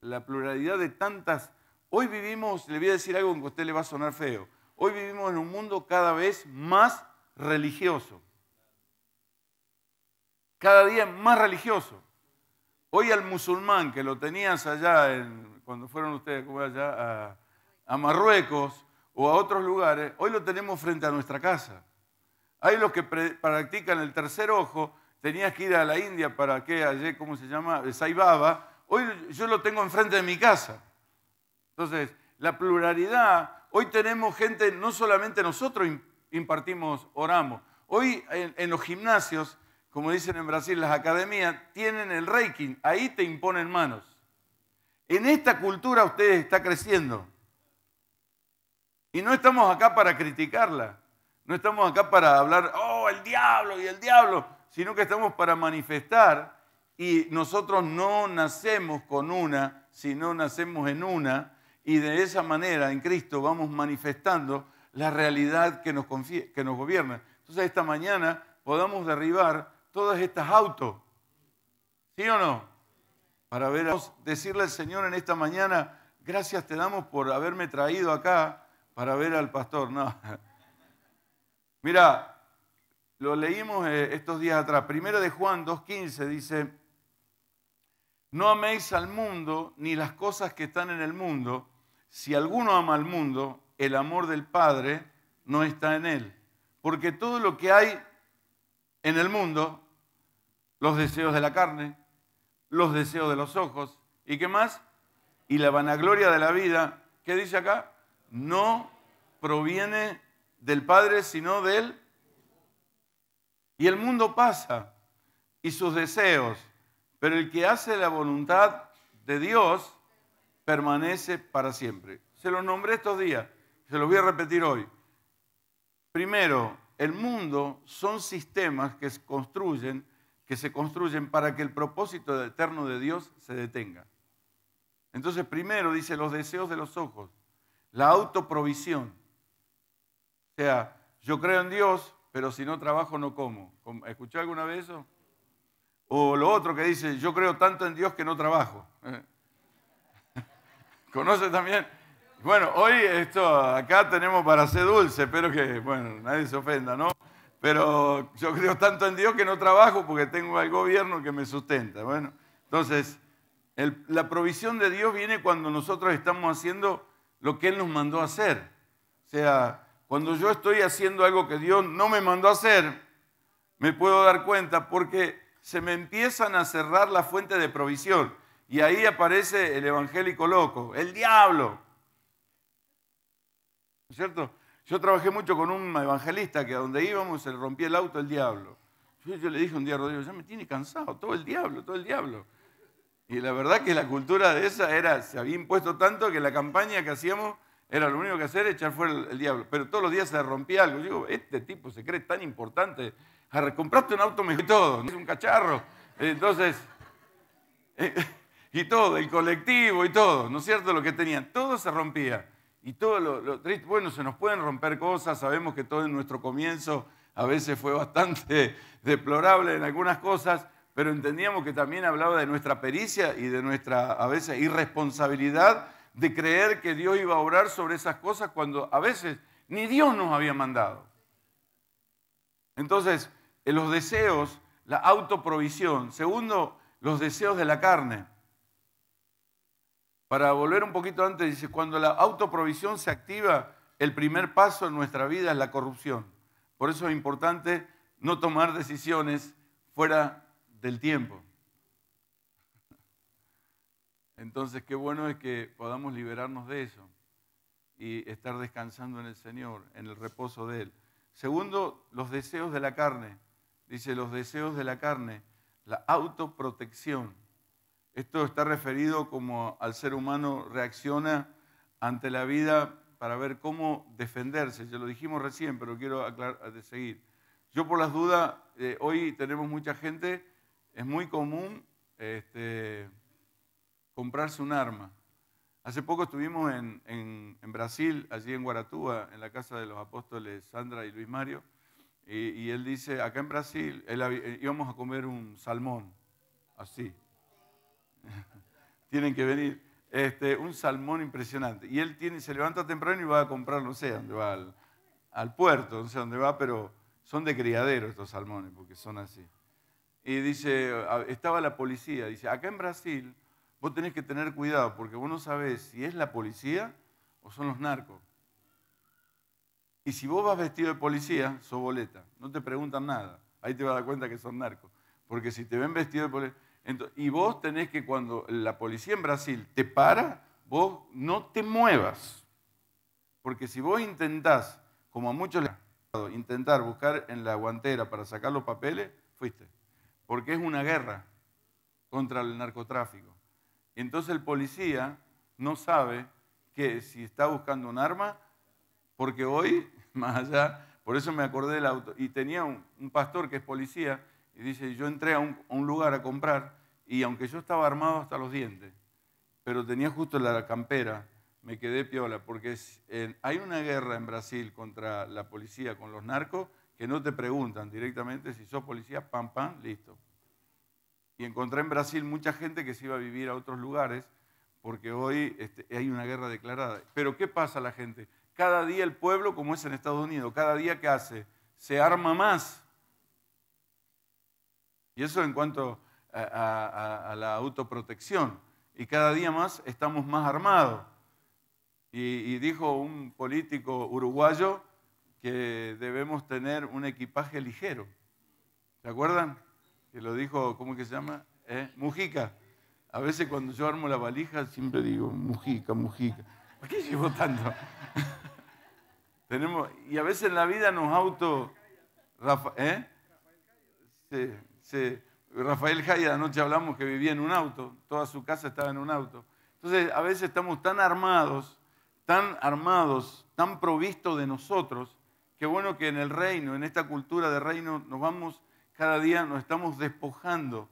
La pluralidad de tantas... Hoy vivimos, le voy a decir algo que a usted le va a sonar feo, Hoy vivimos en un mundo cada vez más religioso. Cada día más religioso. Hoy al musulmán que lo tenías allá, cuando fueron ustedes a, Marruecos o a otros lugares, hoy lo tenemos frente a nuestra casa. Hay los que practican el tercer ojo, tenías que ir a la India para que ayer, ¿cómo se llama? Saibaba. Hoy yo lo tengo enfrente de mi casa. Entonces, la pluralidad hoy tenemos gente, no solamente nosotros impartimos, oramos. Hoy en, los gimnasios, como dicen en Brasil, las academias tienen el reiki, ahí te imponen manos. En esta cultura usted está creciendo. Y no estamos acá para criticarla, no estamos acá para hablar, oh, el diablo y el diablo, sino que estamos para manifestar y nosotros no nacemos con una, sino nacemos en una y de esa manera en Cristo vamos manifestando la realidad que nos, gobierna. Entonces esta mañana podamos derribar todas estas autos, ¿sí o no? Para ver, decirle al Señor en esta mañana, gracias te damos por haberme traído acá para ver al pastor. No. [LAUGHS] Mira, lo leímos eh, estos días atrás. Primero de Juan 2.15 dice, no améis al mundo ni las cosas que están en el mundo si alguno ama al mundo, el amor del Padre no está en él. Porque todo lo que hay en el mundo, los deseos de la carne, los deseos de los ojos, ¿y qué más? Y la vanagloria de la vida, ¿qué dice acá? No proviene del Padre, sino de él. Y el mundo pasa y sus deseos, pero el que hace la voluntad de Dios, permanece para siempre. Se los nombré estos días, se los voy a repetir hoy. Primero, el mundo son sistemas que se construyen, que se construyen para que el propósito eterno de Dios se detenga. Entonces, primero dice los deseos de los ojos, la autoprovisión. O sea, yo creo en Dios, pero si no trabajo no como. ¿Escuchó alguna vez eso? O lo otro que dice, yo creo tanto en Dios que no trabajo. [LAUGHS] ¿Conoce también? Bueno, hoy esto acá tenemos para hacer dulce, espero que, bueno, nadie se ofenda, ¿no? Pero yo creo tanto en Dios que no trabajo porque tengo al gobierno que me sustenta. Bueno, entonces, la provisión de Dios viene cuando nosotros estamos haciendo lo que Él nos mandó a hacer. O sea, cuando yo estoy haciendo algo que Dios no me mandó a hacer, me puedo dar cuenta porque se me empiezan a cerrar la fuente de provisión. Y ahí aparece el evangélico loco, el diablo. ¿No es cierto? Yo trabajé mucho con un evangelista que a donde íbamos se le rompía el auto el diablo. Yo, le dije un día a Rodrigo, ya me tiene cansado, todo el diablo, todo el diablo. Y la verdad que la cultura de esa era, se había impuesto tanto que la campaña que hacíamos era lo único que hacer echar fuera el, diablo. Pero todos los días se rompía algo. digo, este tipo se cree tan importante. Compraste un auto mejor y todo, es un cacharro. Entonces, eh, y todo, el colectivo y todo, ¿no es cierto? Lo que tenían, todo se rompía. Y todo lo, triste, bueno, se nos pueden romper cosas, sabemos que todo en nuestro comienzo a veces fue bastante [LAUGHS] deplorable en algunas cosas, pero entendíamos que también hablaba de nuestra pericia y de nuestra a veces irresponsabilidad de creer que Dios iba a orar sobre esas cosas cuando a veces ni Dios nos había mandado. Entonces, eh, los deseos, la autoprovisión. Segundo, los deseos de la carne. Para volver un poquito antes, dice, cuando la autoprovisión se activa, el primer paso en nuestra vida es la corrupción. Por eso es importante no tomar decisiones fuera del tiempo. Entonces, qué bueno es que podamos liberarnos de eso y estar descansando en el Señor, en el reposo de Él. Segundo, los deseos de la carne. Dice, los deseos de la carne, la autoprotección. Esto está referido como al ser humano reacciona ante la vida para ver cómo defenderse. Ya lo dijimos recién, pero quiero aclarar de seguir. Yo por las dudas, eh, hoy tenemos mucha gente, es muy común este, comprarse un arma. Hace poco estuvimos en, Brasil, allí en Guaratúa, en la casa de los apóstoles Sandra y Luis Mario, y, él dice, acá en Brasil, íbamos a comer un salmón, así, [LAUGHS] Tienen que venir. Este, un salmón impresionante. Y él tiene, se levanta temprano y va a comprar, no sé dónde va, al, puerto, no sé dónde va, pero son de criadero estos salmones, porque son así. Y dice, estaba la policía, dice, acá en Brasil vos tenés que tener cuidado, porque vos no sabés si es la policía o son los narcos. Y si vos vas vestido de policía, sos boleta, no te preguntan nada. Ahí te vas a dar cuenta que son narcos. Porque si te ven vestido de policía, y vos tenés que cuando la policía en Brasil te para, vos no te muevas. Porque si vos intentás, como a muchos les ha intentar buscar en la guantera para sacar los papeles, fuiste. Porque es una guerra contra el narcotráfico. Entonces el policía no sabe que si está buscando un arma, porque hoy, [LAUGHS] más allá, por eso me acordé del auto, y tenía un, pastor que es policía, y dice, yo entré a un, a un lugar a comprar, y aunque yo estaba armado hasta los dientes, pero tenía justo la campera, me quedé piola, porque hay una guerra en Brasil contra la policía, con los narcos, que no te preguntan directamente si sos policía, pam, pam, listo. Y encontré en Brasil mucha gente que se iba a vivir a otros lugares, porque hoy este, hay una guerra declarada. Pero ¿qué pasa la gente? Cada día el pueblo, como es en Estados Unidos, cada día que hace, se arma más. Y eso en cuanto a, la autoprotección. Y cada día más estamos más armados. Y, dijo un político uruguayo que debemos tener un equipaje ligero. ¿Se acuerdan? Que lo dijo, ¿cómo que se llama? Eh, Mujica. A veces cuando yo armo la valija siempre digo, Mujica, Mujica. ¿Por qué llevo tanto? [LAUGHS] Tenemos, y a veces en la vida nos auto... Rafa, ¿eh? se, Rafael Jaya anoche hablamos que vivía en un auto, toda su casa estaba en un auto. Entonces, a veces estamos tan armados, tan armados, tan provistos de nosotros, que bueno que en el reino, en esta cultura de reino, nos vamos, cada día nos estamos despojando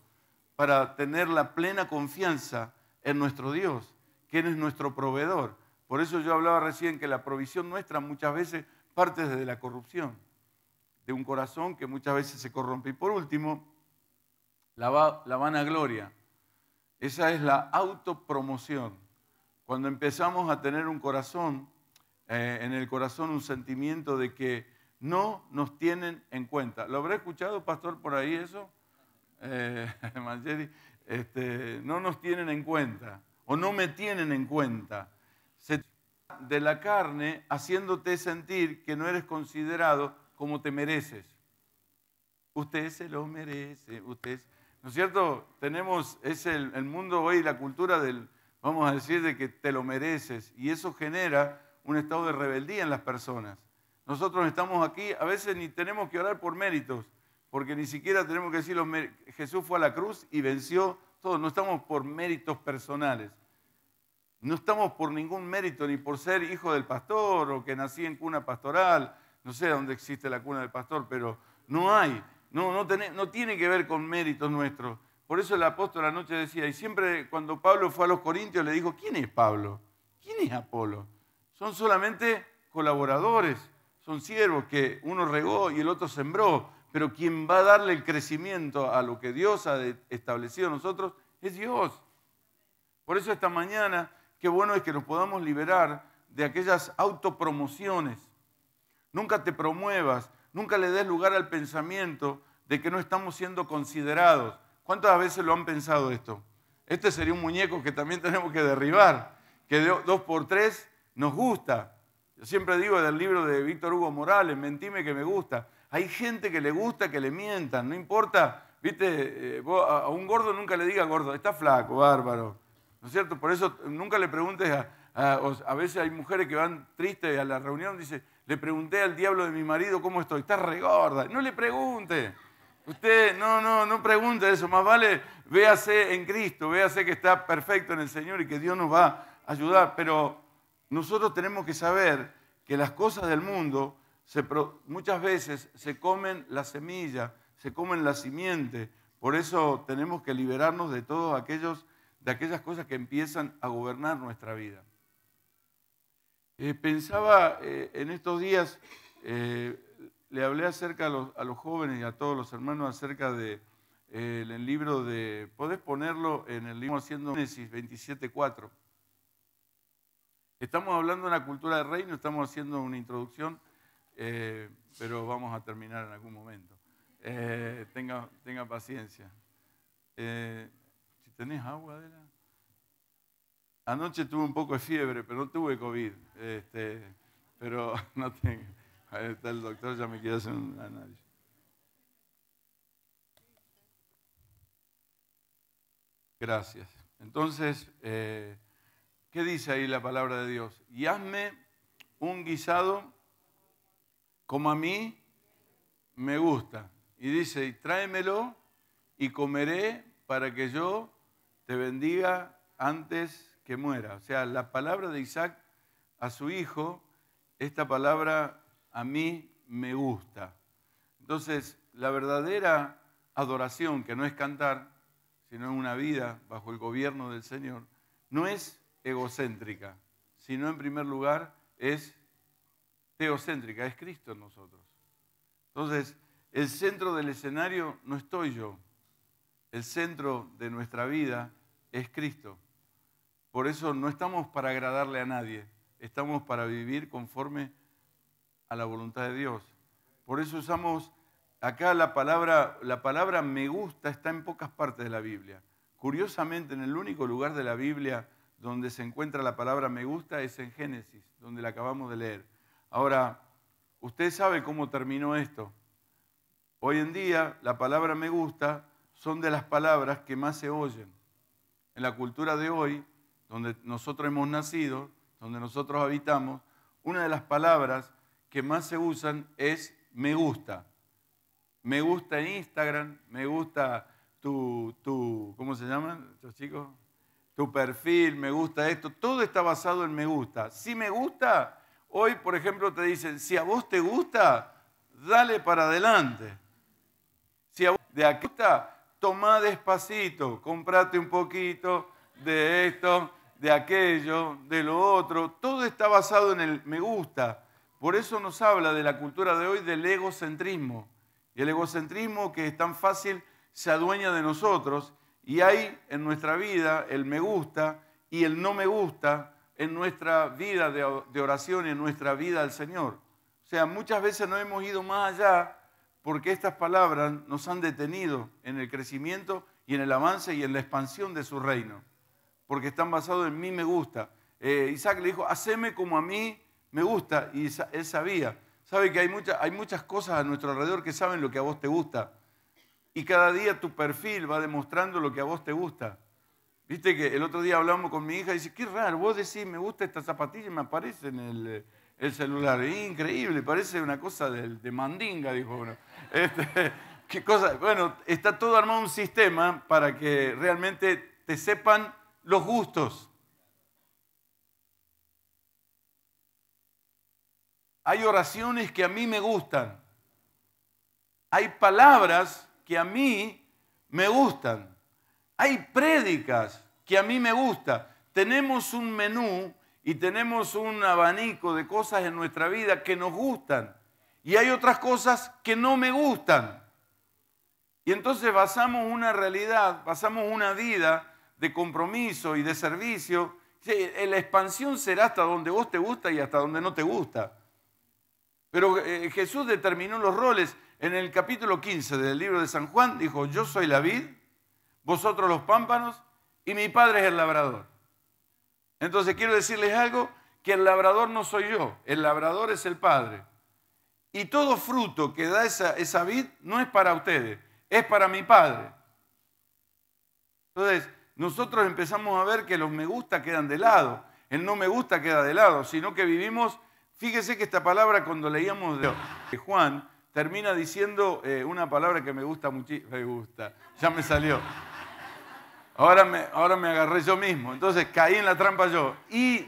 para tener la plena confianza en nuestro Dios, quien es nuestro proveedor. Por eso yo hablaba recién que la provisión nuestra muchas veces parte desde la corrupción, de un corazón que muchas veces se corrompe. Y por último, la, vanagloria. Esa es la autopromoción. Cuando empezamos a tener un corazón, eh, en el corazón un sentimiento de que no nos tienen en cuenta. ¿Lo habrá escuchado, pastor, por ahí eso? Eh, [LAUGHS] este, no nos tienen en cuenta o no me tienen en cuenta. Se trata de la carne haciéndote sentir que no eres considerado como te mereces. Usted se lo merece, usted ¿No es cierto? Tenemos, es el, mundo hoy, la cultura del, vamos a decir, de que te lo mereces. Y eso genera un estado de rebeldía en las personas. Nosotros estamos aquí, a veces ni tenemos que orar por méritos, porque ni siquiera tenemos que decir, Jesús fue a la cruz y venció todo. No estamos por méritos personales. No estamos por ningún mérito, ni por ser hijo del pastor o que nací en cuna pastoral. No sé dónde existe la cuna del pastor, pero no hay. No, no, tiene que ver con méritos nuestros. Por eso el apóstol noche decía, y siempre cuando Pablo fue a los Corintios le dijo, ¿quién es Pablo? ¿Quién es Apolo? Son solamente colaboradores, son siervos que uno regó y el otro sembró, pero quien va a darle el crecimiento a lo que Dios ha establecido en nosotros es Dios. Por eso esta mañana, qué bueno es que nos podamos liberar de aquellas autopromociones. Nunca te promuevas, Nunca le des lugar al pensamiento de que no estamos siendo considerados. ¿Cuántas veces lo han pensado esto? Este sería un muñeco que también [LAUGHS] tenemos que derribar, que dos por tres nos gusta. Yo siempre digo del libro de Víctor Hugo Morales, Mentime que me gusta. Hay gente que le gusta que le mientan, no importa, viste, eh, a un gordo nunca le diga gordo, está flaco, bárbaro. ¿No es cierto? Por eso nunca le preguntes a, a, a veces hay mujeres que van tristes a la reunión y dicen, le pregunté al diablo de mi marido cómo estoy. Está regorda. No le pregunte. Usted no, no, no pregunte eso. Más vale véase en Cristo, véase que está perfecto en el Señor y que Dios nos va a ayudar. Pero nosotros tenemos que saber que las cosas del mundo se, muchas veces se comen la semilla, se comen la simiente. Por eso tenemos que liberarnos de todos aquellos de aquellas cosas que empiezan a gobernar nuestra vida. Eh, pensaba eh, en estos días, eh, le hablé acerca a los, jóvenes y a todos los hermanos acerca del libro de, podés ponerlo en el libro haciendo Génesis 27.4. Estamos hablando de una cultura de reino, estamos haciendo una introducción, pero vamos a terminar en algún momento. tenga, tenga paciencia. si tenés agua, Adela. Anoche tuve un poco de fiebre, pero no tuve COVID. Este, pero [LAUGHS] no tengo. Ahí está el doctor, ya me quiere hacer un análisis. Gracias. Entonces, eh, ¿qué dice ahí la palabra de Dios? Y hazme un guisado como a mí me gusta. Y dice, tráemelo y comeré para que yo te bendiga antes que muera. O sea, la palabra de Isaac a su hijo, esta palabra a mí me gusta. Entonces, la verdadera adoración, que no es cantar, sino una vida bajo el gobierno del Señor, no es egocéntrica, sino en primer lugar es teocéntrica, es Cristo en nosotros. Entonces, el centro del escenario no estoy yo, el centro de nuestra vida es Cristo. Por eso no estamos para agradarle a nadie, estamos para vivir conforme a la voluntad de Dios. Por eso usamos, acá la palabra, la palabra me gusta está en pocas partes de la Biblia. Curiosamente, en el único lugar de la Biblia donde se encuentra la palabra me gusta es en Génesis, donde la acabamos de leer. Ahora, usted sabe cómo terminó esto. Hoy en día, la palabra me gusta son de las palabras que más se oyen. En la cultura de hoy, donde nosotros hemos nacido, donde nosotros habitamos, una de las palabras que más se usan es me gusta. Me gusta en Instagram, me gusta tu, tu ¿cómo se llaman estos chicos? Tu perfil, me gusta esto, todo está basado en me gusta. Si me gusta, hoy por ejemplo te dicen, si a vos te gusta, dale para adelante. Si a vos te gusta, toma despacito, comprate un poquito de esto, de aquello, de lo otro. Todo está basado en el me gusta. Por eso nos habla de la cultura de hoy del egocentrismo. Y el egocentrismo que es tan fácil se adueña de nosotros y hay en nuestra vida el me gusta y el no me gusta en nuestra vida de oración y en nuestra vida al Señor. O sea, muchas veces no hemos ido más allá porque estas palabras nos han detenido en el crecimiento y en el avance y en la expansión de su reino porque están basados en mí me gusta. Eh, Isaac le dijo, haceme como a mí me gusta. Y él sabía, sabe que hay, mucha, hay muchas cosas a nuestro alrededor que saben lo que a vos te gusta. Y cada día tu perfil va demostrando lo que a vos te gusta. Viste que el otro día hablamos con mi hija y dice, qué raro, vos decís, me gusta esta zapatilla y me aparece en el, eh, el celular. increíble, parece una cosa de, de mandinga, dijo uno. [LAUGHS] Este, ¿qué cosa? Bueno, está todo armado un sistema para que realmente te sepan los gustos. Hay oraciones que a mí me gustan. Hay palabras que a mí me gustan. Hay prédicas que a mí me gustan. Tenemos un menú y tenemos un abanico de cosas en nuestra vida que nos gustan. Y hay otras cosas que no me gustan. Y entonces basamos una realidad, basamos una vida de compromiso y de servicio. La expansión será hasta donde vos te gusta y hasta donde no te gusta. Pero eh, Jesús determinó los roles. En el capítulo 15 del libro de San Juan dijo, yo soy la vid, vosotros los pámpanos y mi padre es el labrador. Entonces quiero decirles algo, que el labrador no soy yo, el labrador es el padre. Y todo fruto que da esa, esa vid no es para ustedes, es para mi padre. Entonces, nosotros empezamos a ver que los me gusta quedan de lado, el no me gusta queda de lado, sino que vivimos, fíjese que esta palabra cuando leíamos de Juan, termina diciendo eh, una palabra que me gusta muchísimo, me gusta, ya me salió. Ahora me, ahora me agarré yo mismo, entonces caí en la trampa yo. Y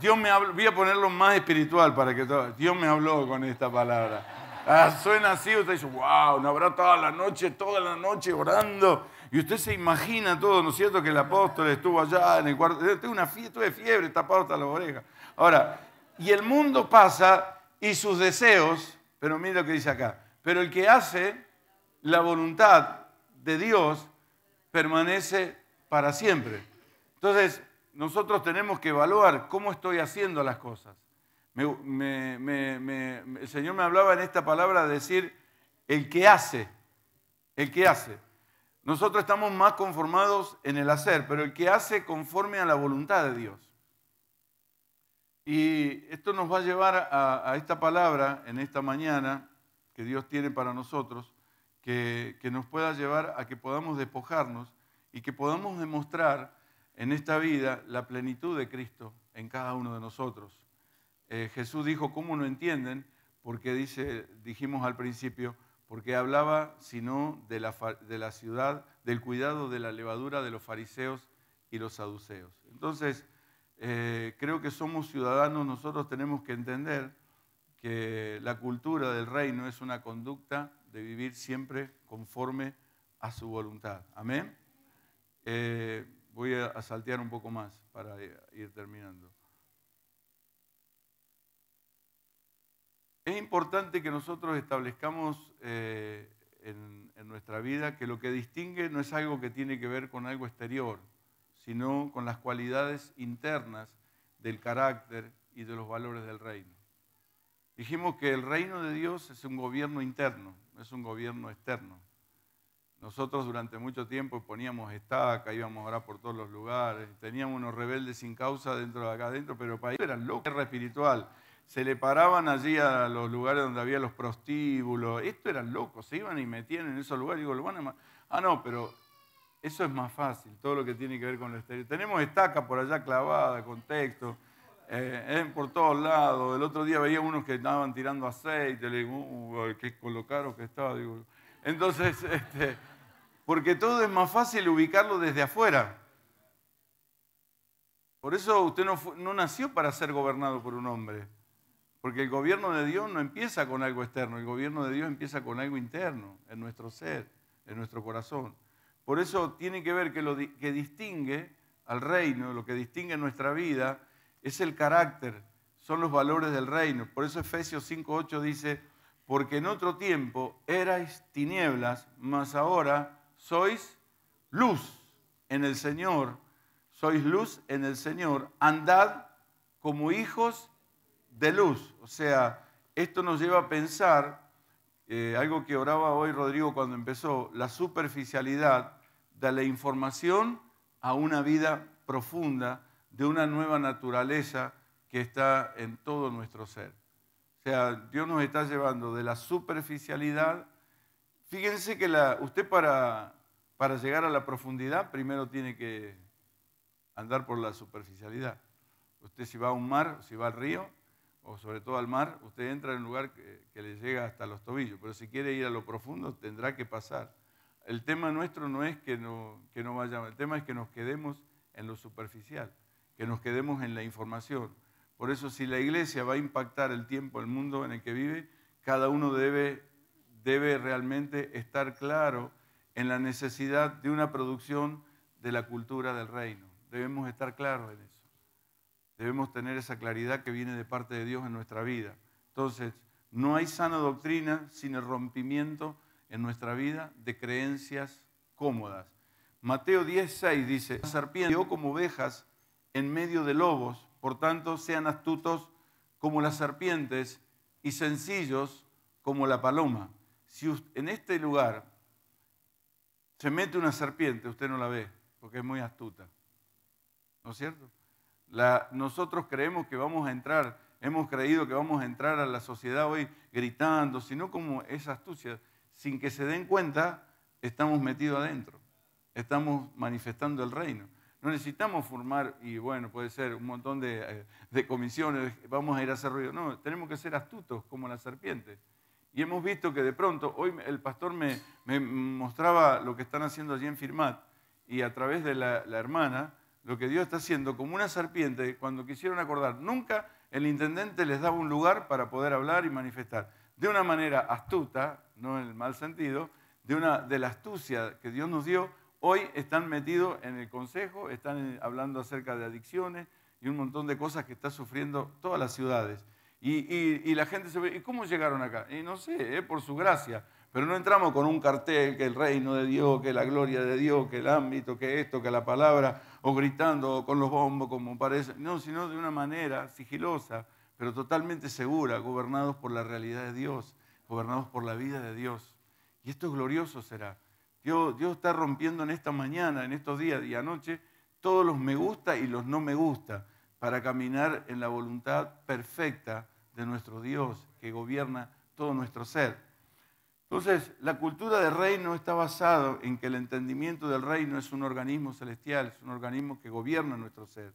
Dios me habló, voy a ponerlo más espiritual para que todo, Dios me habló con esta palabra. Ah, suena así, usted dice, wow, no habrá toda la noche, toda la noche orando y usted se imagina todo, ¿no es cierto? Que el apóstol estuvo allá en el cuarto. Tengo una fiebre, de fiebre, tapado hasta la oreja. Ahora, y el mundo pasa y sus deseos, pero mire lo que dice acá. Pero el que hace la voluntad de Dios permanece para siempre. Entonces, nosotros tenemos que evaluar cómo estoy haciendo las cosas. el Señor me hablaba en esta palabra de decir, el que hace, el que hace. Nosotros estamos más conformados en el hacer, pero el que hace conforme a la voluntad de Dios. Y esto nos va a llevar a, esta palabra en esta mañana que Dios tiene para nosotros, que, nos pueda llevar a que podamos despojarnos y que podamos demostrar en esta vida la plenitud de Cristo en cada uno de nosotros. Eh, Jesús dijo, ¿cómo no entienden? Porque dice, dijimos al principio, porque hablaba, sino de la, de la ciudad, del cuidado de la levadura de los fariseos y los saduceos. Entonces, eh, creo que somos ciudadanos, nosotros tenemos que entender que la cultura del reino es una conducta de vivir siempre conforme a su voluntad. Amén. Eh, voy a saltear un poco más para eh, ir terminando. Es importante que nosotros establezcamos eh, en, nuestra vida que lo que distingue no es algo que tiene que ver con algo exterior, sino con las cualidades internas del carácter y de los valores del reino. Dijimos que el reino de Dios es un gobierno interno, no es un gobierno externo. Nosotros durante mucho tiempo poníamos estaca, íbamos a orar por todos los lugares, teníamos unos rebeldes sin causa dentro de acá adentro, pero para ellos eran locos, guerra espiritual se le paraban allí a los lugares donde había los prostíbulos. Esto era loco. se iban y metían en esos lugares. digo, lo ah, no, pero eso es más fácil, todo lo que tiene que ver con lo exterior. Tenemos estacas por allá clavadas, con texto, eh, eh, por todos lados. El otro día veía unos que estaban tirando aceite, le digo, qué uh, colocaron que estaba. Digo. Entonces, [LAUGHS] este, porque todo es más fácil ubicarlo desde afuera. Por eso usted no, no nació para ser gobernado por un hombre. Porque el gobierno de Dios no empieza con algo externo, el gobierno de Dios empieza con algo interno, en nuestro ser, en nuestro corazón. Por eso tiene que ver que lo que distingue al reino, lo que distingue nuestra vida, es el carácter, son los valores del reino. Por eso Efesios 5.8 dice, porque en otro tiempo erais tinieblas, mas ahora sois luz en el Señor, sois luz en el Señor, andad como hijos de luz. O sea, esto nos lleva a pensar, eh, algo que oraba hoy Rodrigo cuando empezó, la superficialidad de la información a una vida profunda, de una nueva naturaleza que está en todo nuestro ser. O sea, Dios nos está llevando de la superficialidad. Fíjense que usted para, para llegar a la profundidad primero tiene que andar por la superficialidad. Usted si va a un mar, si va al río, o sobre todo al mar, usted entra en un lugar que, le llega hasta los tobillos, pero si quiere ir a lo profundo tendrá que pasar. El tema nuestro no es que no, que no vayamos, el tema es que nos quedemos en lo superficial, que nos quedemos en la información. Por eso si la iglesia va a impactar el tiempo, el mundo en el que vive, cada uno debe, debe realmente estar claro en la necesidad de una producción de la cultura del reino. Debemos estar claros en eso. Debemos tener esa claridad que viene de parte de Dios en nuestra vida. Entonces, no hay sana doctrina sin el rompimiento en nuestra vida de creencias cómodas. Mateo 10:6 dice, serpiente como ovejas en medio de lobos, por tanto sean astutos como las serpientes y sencillos como la paloma. Si en este lugar se mete una serpiente, usted no la ve, porque es muy astuta. ¿No es cierto? nosotros creemos que vamos a entrar, hemos creído que vamos a entrar a la sociedad hoy gritando, sino como esa astucia, sin que se den cuenta, estamos metidos adentro, estamos manifestando el reino. No necesitamos formar, y bueno, puede ser un montón de, eh, comisiones, vamos a ir a hacer ruido. No, tenemos que ser astutos como la serpiente. Y hemos visto que de pronto, hoy el pastor me, mostraba lo que están haciendo allí en Firmat, y a través de la, la hermana, lo que Dios está haciendo, como una serpiente, cuando quisieron acordar, nunca el intendente les daba un lugar para poder hablar y manifestar. De una manera astuta, no en el mal sentido, de, una, de la astucia que Dios nos dio, hoy están metidos en el consejo, están eh, hablando acerca de adicciones y un montón de cosas que está sufriendo todas las ciudades. Y, y, la gente se ve, ¿y cómo llegaron acá? Y no sé, eh, por su gracia. Pero no entramos con un cartel que el reino de Dios, que la gloria de Dios, que el ámbito, que esto, que la palabra o gritando con los bombos como parece, no, sino de una manera sigilosa, pero totalmente segura, gobernados por la realidad de Dios, gobernados por la vida de Dios. Y esto es glorioso será. Dios, Dios está rompiendo en esta mañana, en estos días y anoche, todos los me gusta y los no me gusta, para caminar en la voluntad perfecta de nuestro Dios, que gobierna todo nuestro ser. Entonces, la cultura del reino está basada en que el entendimiento del reino es un organismo celestial, es un organismo que gobierna nuestro ser.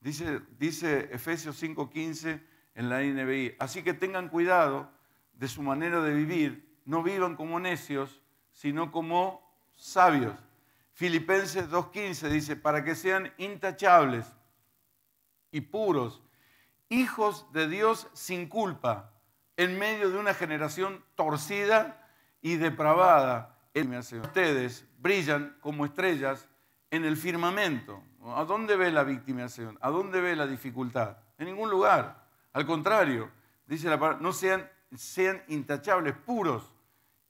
Dice, dice Efesios 5:15 en la NBI, así que tengan cuidado de su manera de vivir, no vivan como necios, sino como sabios. Filipenses 2:15 dice, para que sean intachables y puros, hijos de Dios sin culpa, en medio de una generación torcida y depravada. en me hace ustedes, brillan como estrellas en el firmamento. ¿A dónde ve la victimación? ¿A dónde ve la dificultad? En ningún lugar. Al contrario, dice la palabra, no sean, sean intachables, puros.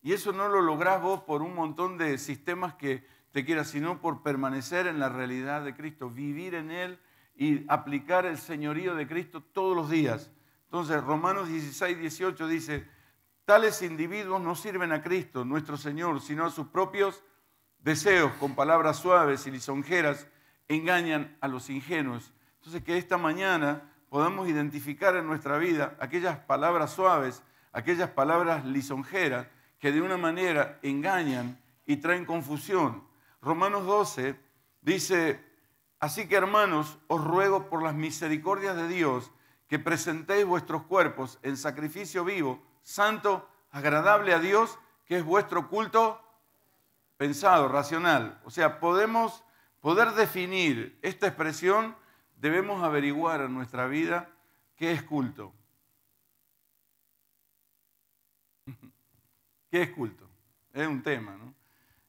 Y eso no lo lográs vos por un montón de sistemas que te quieras, sino por permanecer en la realidad de Cristo, vivir en Él y aplicar el señorío de Cristo todos los días. Entonces, Romanos 16, 18 dice, Tales individuos no sirven a Cristo, nuestro Señor, sino a sus propios deseos, con palabras suaves y lisonjeras, engañan a los ingenuos. Entonces, que esta mañana podamos identificar en nuestra vida aquellas palabras suaves, aquellas palabras lisonjeras, que de una manera engañan y traen confusión. Romanos 12 dice, así que hermanos, os ruego por las misericordias de Dios que presentéis vuestros cuerpos en sacrificio vivo, santo, agradable a Dios, que es vuestro culto pensado, racional. O sea, podemos poder definir esta expresión, debemos averiguar en nuestra vida qué es culto. [LAUGHS] ¿Qué es culto? Es un tema, ¿no?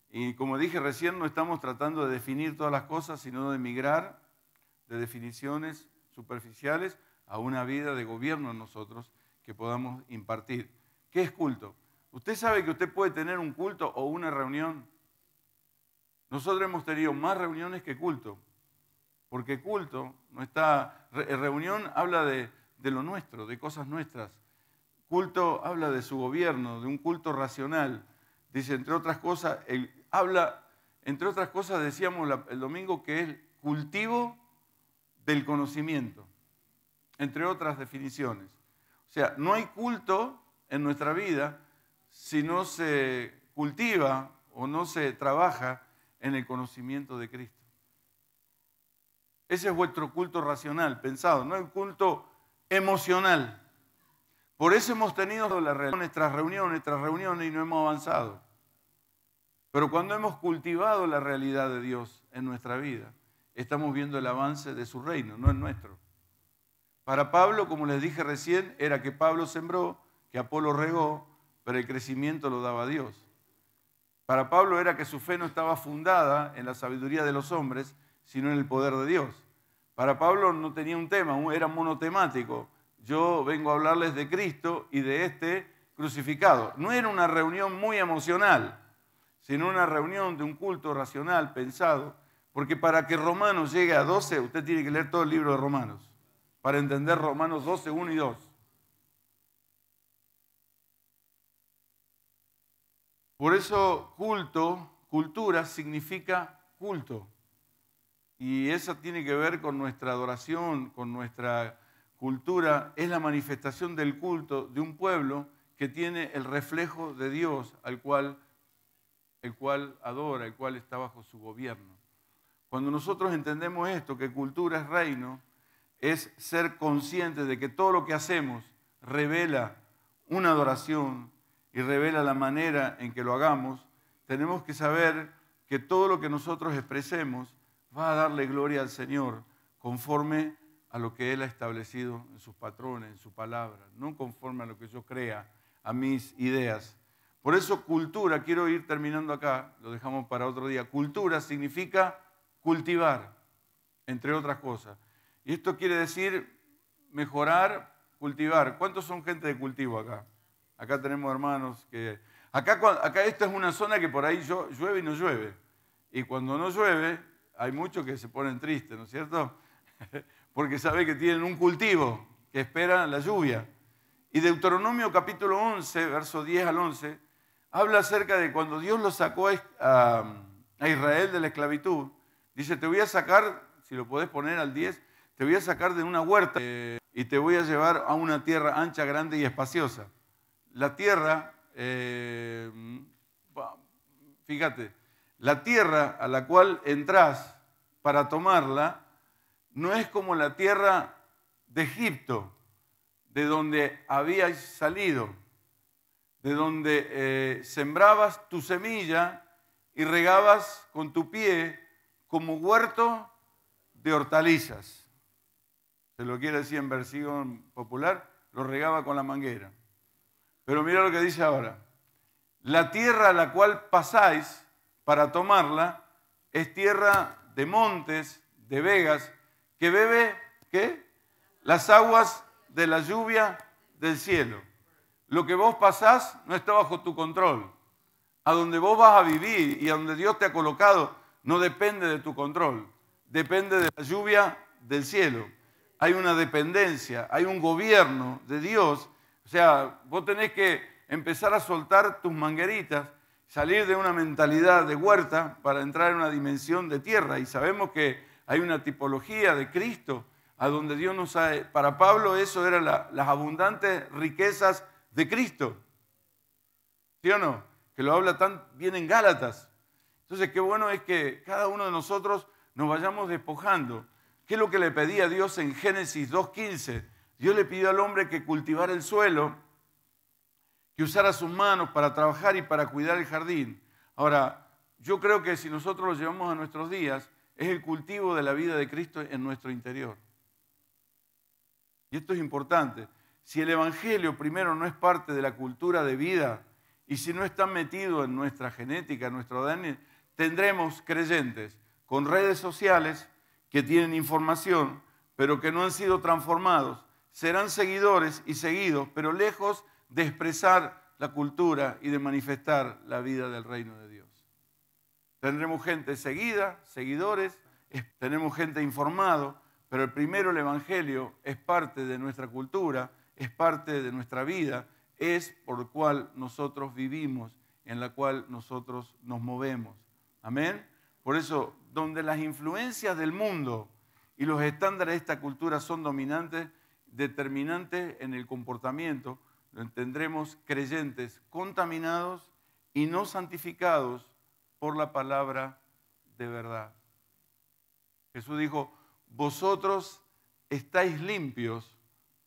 Y como dije recién, no estamos tratando de definir todas las cosas, sino de migrar de definiciones superficiales a una vida de gobierno en nosotros que podamos impartir. ¿Qué es culto? Usted sabe que usted puede tener un culto o una reunión. Nosotros hemos tenido más reuniones que culto, porque culto no está. Eh, reunión habla de, lo nuestro, de cosas nuestras. Culto habla de su gobierno, de un culto racional. Dice, entre otras cosas, habla, entre otras cosas decíamos el domingo que es cultivo del conocimiento, entre otras definiciones. O sea, no hay culto en nuestra vida si no se cultiva o no se trabaja en el conocimiento de Cristo. Ese es vuestro culto racional, pensado, no el culto emocional. Por eso hemos tenido las reuniones tras reuniones reuniones y no hemos avanzado. Pero cuando hemos cultivado la realidad de Dios en nuestra vida, estamos viendo el avance de su reino, no el nuestro. Para Pablo, como les dije recién, era que Pablo sembró, que Apolo regó, pero el crecimiento lo daba Dios. Para Pablo era que su fe no estaba fundada en la sabiduría de los hombres, sino en el poder de Dios. Para Pablo no tenía un tema, era monotemático. Yo vengo a hablarles de Cristo y de este crucificado. No era una reunión muy emocional, sino una reunión de un culto racional, pensado, porque para que Romanos llegue a 12, usted tiene que leer todo el libro de Romanos para entender Romanos 12, 1 y 2. Por eso culto, cultura significa culto. Y eso tiene que ver con nuestra adoración, con nuestra cultura. Es la manifestación del culto de un pueblo que tiene el reflejo de Dios al cual, el cual adora, el cual está bajo su gobierno. Cuando nosotros entendemos esto, que cultura es reino, es ser conscientes de que todo lo que hacemos revela una adoración y revela la manera en que lo hagamos, tenemos que saber que todo lo que nosotros expresemos va a darle gloria al Señor conforme a lo que Él ha establecido en sus patrones, en su palabra, no conforme a lo que yo crea, a mis ideas. Por eso cultura, quiero ir terminando acá, lo dejamos para otro día, cultura significa cultivar, entre otras cosas. Y esto quiere decir mejorar, cultivar. ¿Cuántos son gente de cultivo acá? Acá tenemos hermanos que... Acá, acá esta es una zona que por ahí llueve y no llueve. Y cuando no llueve, hay muchos que se ponen tristes, ¿no es cierto? [LAUGHS] Porque saben que tienen un cultivo que espera la lluvia. Y Deuteronomio capítulo 11, verso 10 al 11, habla acerca de cuando Dios lo sacó a, Israel de la esclavitud. Dice, te voy a sacar, si lo podés poner al 10, te voy a sacar de una huerta eh, y te voy a llevar a una tierra ancha, grande y espaciosa. La tierra, eh, fíjate, la tierra a la cual entras para tomarla no es como la tierra de Egipto, de donde habías salido, de donde eh, sembrabas tu semilla y regabas con tu pie como huerto de hortalizas se lo quiere decir en versión popular, lo regaba con la manguera. Pero mira lo que dice ahora. La tierra a la cual pasáis para tomarla es tierra de montes, de vegas, que bebe, ¿qué? Las aguas de la lluvia del cielo. Lo que vos pasás no está bajo tu control. A donde vos vas a vivir y a donde Dios te ha colocado no depende de tu control, depende de la lluvia del cielo hay una dependencia, hay un gobierno de Dios. O sea, vos tenés que empezar a soltar tus mangueritas, salir de una mentalidad de huerta para entrar en una dimensión de tierra. Y sabemos que hay una tipología de Cristo a donde Dios nos ha... Para Pablo eso eran las abundantes riquezas de Cristo. ¿Sí o no? Que lo habla tan bien en Gálatas. Entonces, qué bueno es que cada uno de nosotros nos vayamos despojando. ¿Qué es lo que le pedía Dios en Génesis 2.15? Dios le pidió al hombre que cultivara el suelo, que usara sus manos para trabajar y para cuidar el jardín. Ahora, yo creo que si nosotros lo llevamos a nuestros días, es el cultivo de la vida de Cristo en nuestro interior. Y esto es importante. Si el Evangelio primero no es parte de la cultura de vida y si no está metido en nuestra genética, en nuestro ADN, tendremos creyentes con redes sociales, que tienen información, pero que no han sido transformados, serán seguidores y seguidos, pero lejos de expresar la cultura y de manifestar la vida del reino de Dios. Tendremos gente seguida, seguidores, tenemos gente informado, pero el primero, el Evangelio, es parte de nuestra cultura, es parte de nuestra vida, es por el cual nosotros vivimos, en la cual nosotros nos movemos. Amén. Por eso, donde las influencias del mundo y los estándares de esta cultura son dominantes, determinantes en el comportamiento, lo tendremos creyentes contaminados y no santificados por la palabra de verdad. Jesús dijo, vosotros estáis limpios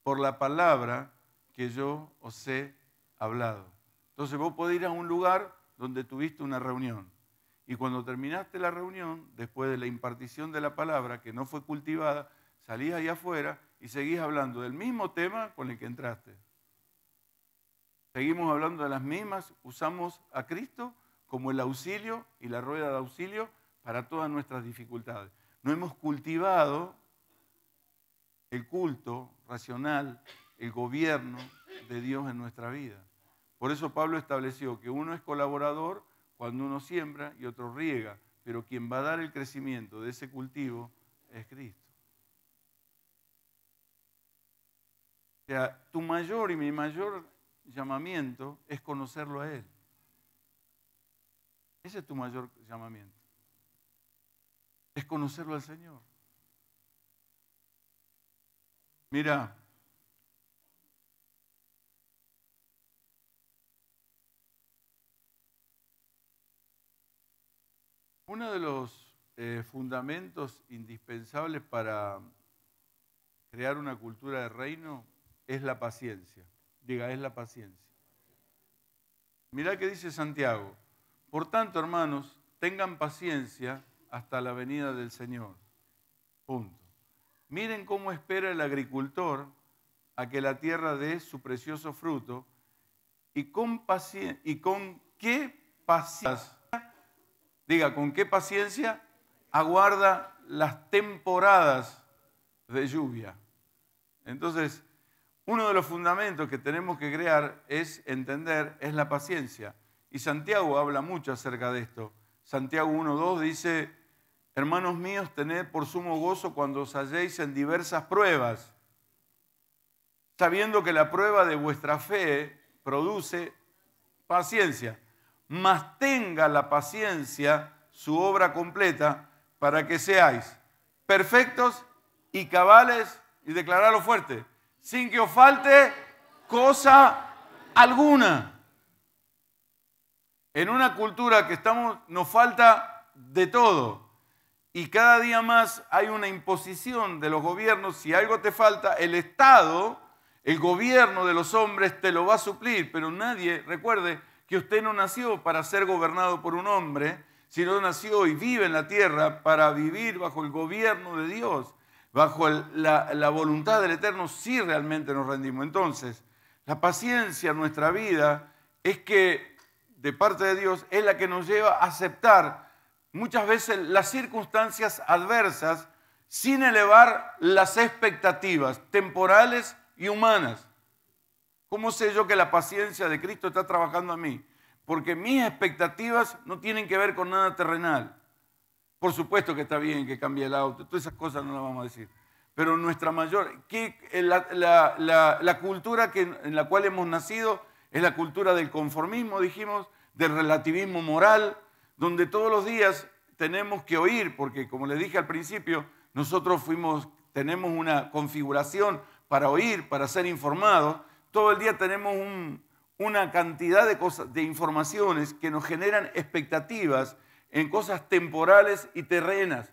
por la palabra que yo os he hablado. Entonces vos podés ir a un lugar donde tuviste una reunión y cuando terminaste la reunión, después de la impartición de la palabra que no fue cultivada, salís allá afuera y seguís hablando del mismo tema con el que entraste. Seguimos hablando de las mismas, usamos a Cristo como el auxilio y la rueda de auxilio para todas nuestras dificultades. No hemos cultivado el culto racional, el gobierno de Dios en nuestra vida. Por eso Pablo estableció que uno es colaborador cuando uno siembra y otro riega, pero quien va a dar el crecimiento de ese cultivo es Cristo. O sea, tu mayor y mi mayor llamamiento es conocerlo a Él. Ese es tu mayor llamamiento. Es conocerlo al Señor. Mira, Uno de los eh, fundamentos indispensables para crear una cultura de reino es la paciencia. Diga, es la paciencia. Mirá que dice Santiago. Por tanto, hermanos, tengan paciencia hasta la venida del Señor. Punto. Miren cómo espera el agricultor a que la tierra dé su precioso fruto y con qué paciencia Diga, ¿con qué paciencia aguarda las temporadas de lluvia? Entonces, uno de los fundamentos que tenemos que crear es entender, es la paciencia. Y Santiago habla mucho acerca de esto. Santiago 1.2 dice, hermanos míos, tened por sumo gozo cuando os halléis en diversas pruebas, sabiendo que la prueba de vuestra fe produce paciencia más tenga la paciencia su obra completa para que seáis perfectos y cabales, y declararlo fuerte, sin que os falte cosa alguna. En una cultura que estamos, nos falta de todo. Y cada día más hay una imposición de los gobiernos, si algo te falta, el Estado, el gobierno de los hombres te lo va a suplir, pero nadie, recuerde, que usted no nació para ser gobernado por un hombre, sino nació y vive en la tierra para vivir bajo el gobierno de Dios, bajo la voluntad del Eterno, si realmente nos rendimos. Entonces, la paciencia en nuestra vida es que, de parte de Dios, es la que nos lleva a aceptar muchas veces las circunstancias adversas sin elevar las expectativas temporales y humanas. ¿Cómo sé yo que la paciencia de Cristo está trabajando a mí? Porque mis expectativas no tienen que ver con nada terrenal. Por supuesto que está bien que cambie el auto, todas esas cosas no las vamos a decir. Pero nuestra mayor, que eh, la, cultura en la cual hemos nacido es la cultura del conformismo, dijimos, del relativismo moral, donde todos los días tenemos que oír, porque como les dije al principio, nosotros fuimos, tenemos una configuración para oír, para ser informados, todo el día tenemos una cantidad de, cosas, de informaciones que nos generan expectativas en cosas temporales y terrenas.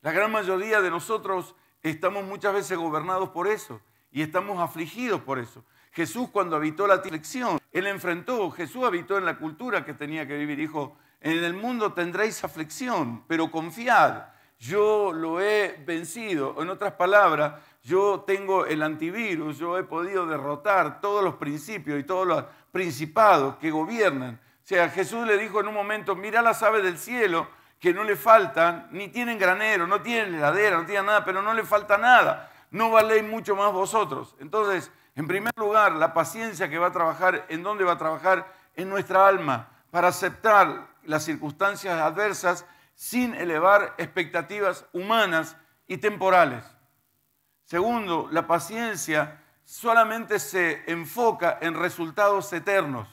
La gran mayoría de nosotros estamos muchas veces gobernados por eso y estamos afligidos por eso. Jesús cuando habitó la aflicción, él enfrentó, Jesús habitó en la cultura que tenía que vivir, dijo, en el mundo tendréis aflicción, pero confiad, yo lo he vencido. En otras palabras, yo tengo el antivirus, yo he podido derrotar todos los principios y todos los principados que gobiernan. O sea, Jesús le dijo en un momento, mira las aves del cielo, que no le faltan, ni tienen granero, no tienen heladera, no tienen nada, pero no le falta nada. No valéis mucho más vosotros. Entonces, en primer lugar, la paciencia que va a trabajar, ¿en dónde va a trabajar? En nuestra alma, para aceptar las circunstancias adversas sin elevar expectativas humanas y temporales. Segundo, la paciencia solamente se enfoca en resultados eternos.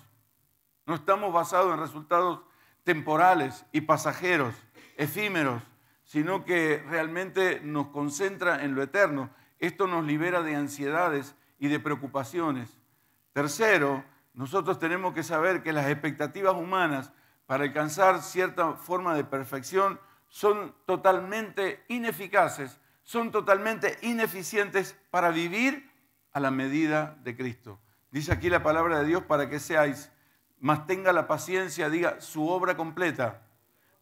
No estamos basados en resultados temporales y pasajeros, efímeros, sino que realmente nos concentra en lo eterno. Esto nos libera de ansiedades y de preocupaciones. Tercero, nosotros tenemos que saber que las expectativas humanas para alcanzar cierta forma de perfección son totalmente ineficaces son totalmente ineficientes para vivir a la medida de Cristo. Dice aquí la palabra de Dios para que seáis, más tenga la paciencia, diga su obra completa,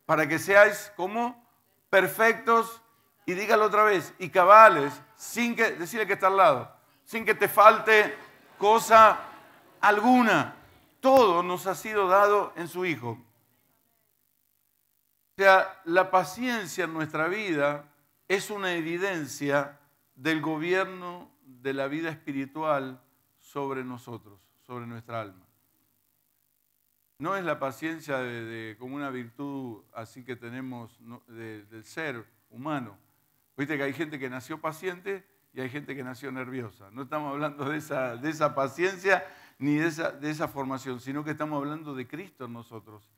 para que seáis como perfectos y dígalo otra vez, y cabales, sin que, decirle que está al lado, sin que te falte cosa alguna. Todo nos ha sido dado en su Hijo. O sea, la paciencia en nuestra vida es una evidencia del gobierno de la vida espiritual sobre nosotros, sobre nuestra alma. No es la paciencia como una virtud así que tenemos del ser humano. Viste que hay gente que nació paciente y hay gente que nació nerviosa. No estamos hablando de esa, de esa paciencia ni de esa, de esa formación, sino que estamos hablando de Cristo en nosotros,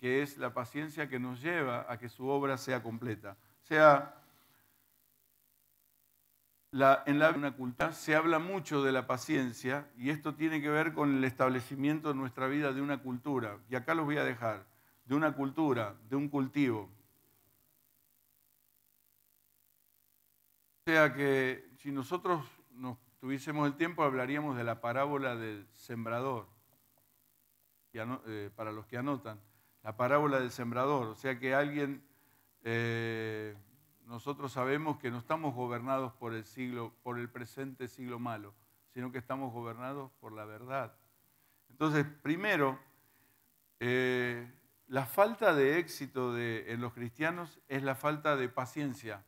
que es la paciencia que nos lleva a que su obra sea completa, sea la, en la una cultura se habla mucho de la paciencia y esto tiene que ver con el establecimiento de nuestra vida de una cultura. Y acá los voy a dejar, de una cultura, de un cultivo. O sea que si nosotros nos tuviésemos el tiempo hablaríamos de la parábola del sembrador, eh, para los que anotan, la parábola del sembrador. O sea que alguien... Eh, nosotros sabemos que no estamos gobernados por el siglo, por el presente siglo malo, sino que estamos gobernados por la verdad. Entonces, primero, eh, la falta de éxito en los cristianos es la falta de paciencia,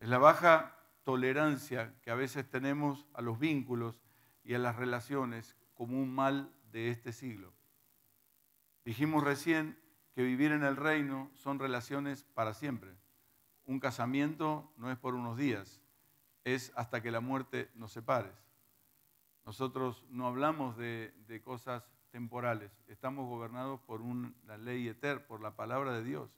es la baja tolerancia que a veces tenemos a los vínculos y a las relaciones como un mal de este siglo. Dijimos recién que vivir en el reino son relaciones para siempre un casamiento no es por unos días, es hasta que la muerte nos separe. Nosotros no hablamos de, cosas temporales, estamos gobernados por la ley eterna, por la palabra de Dios.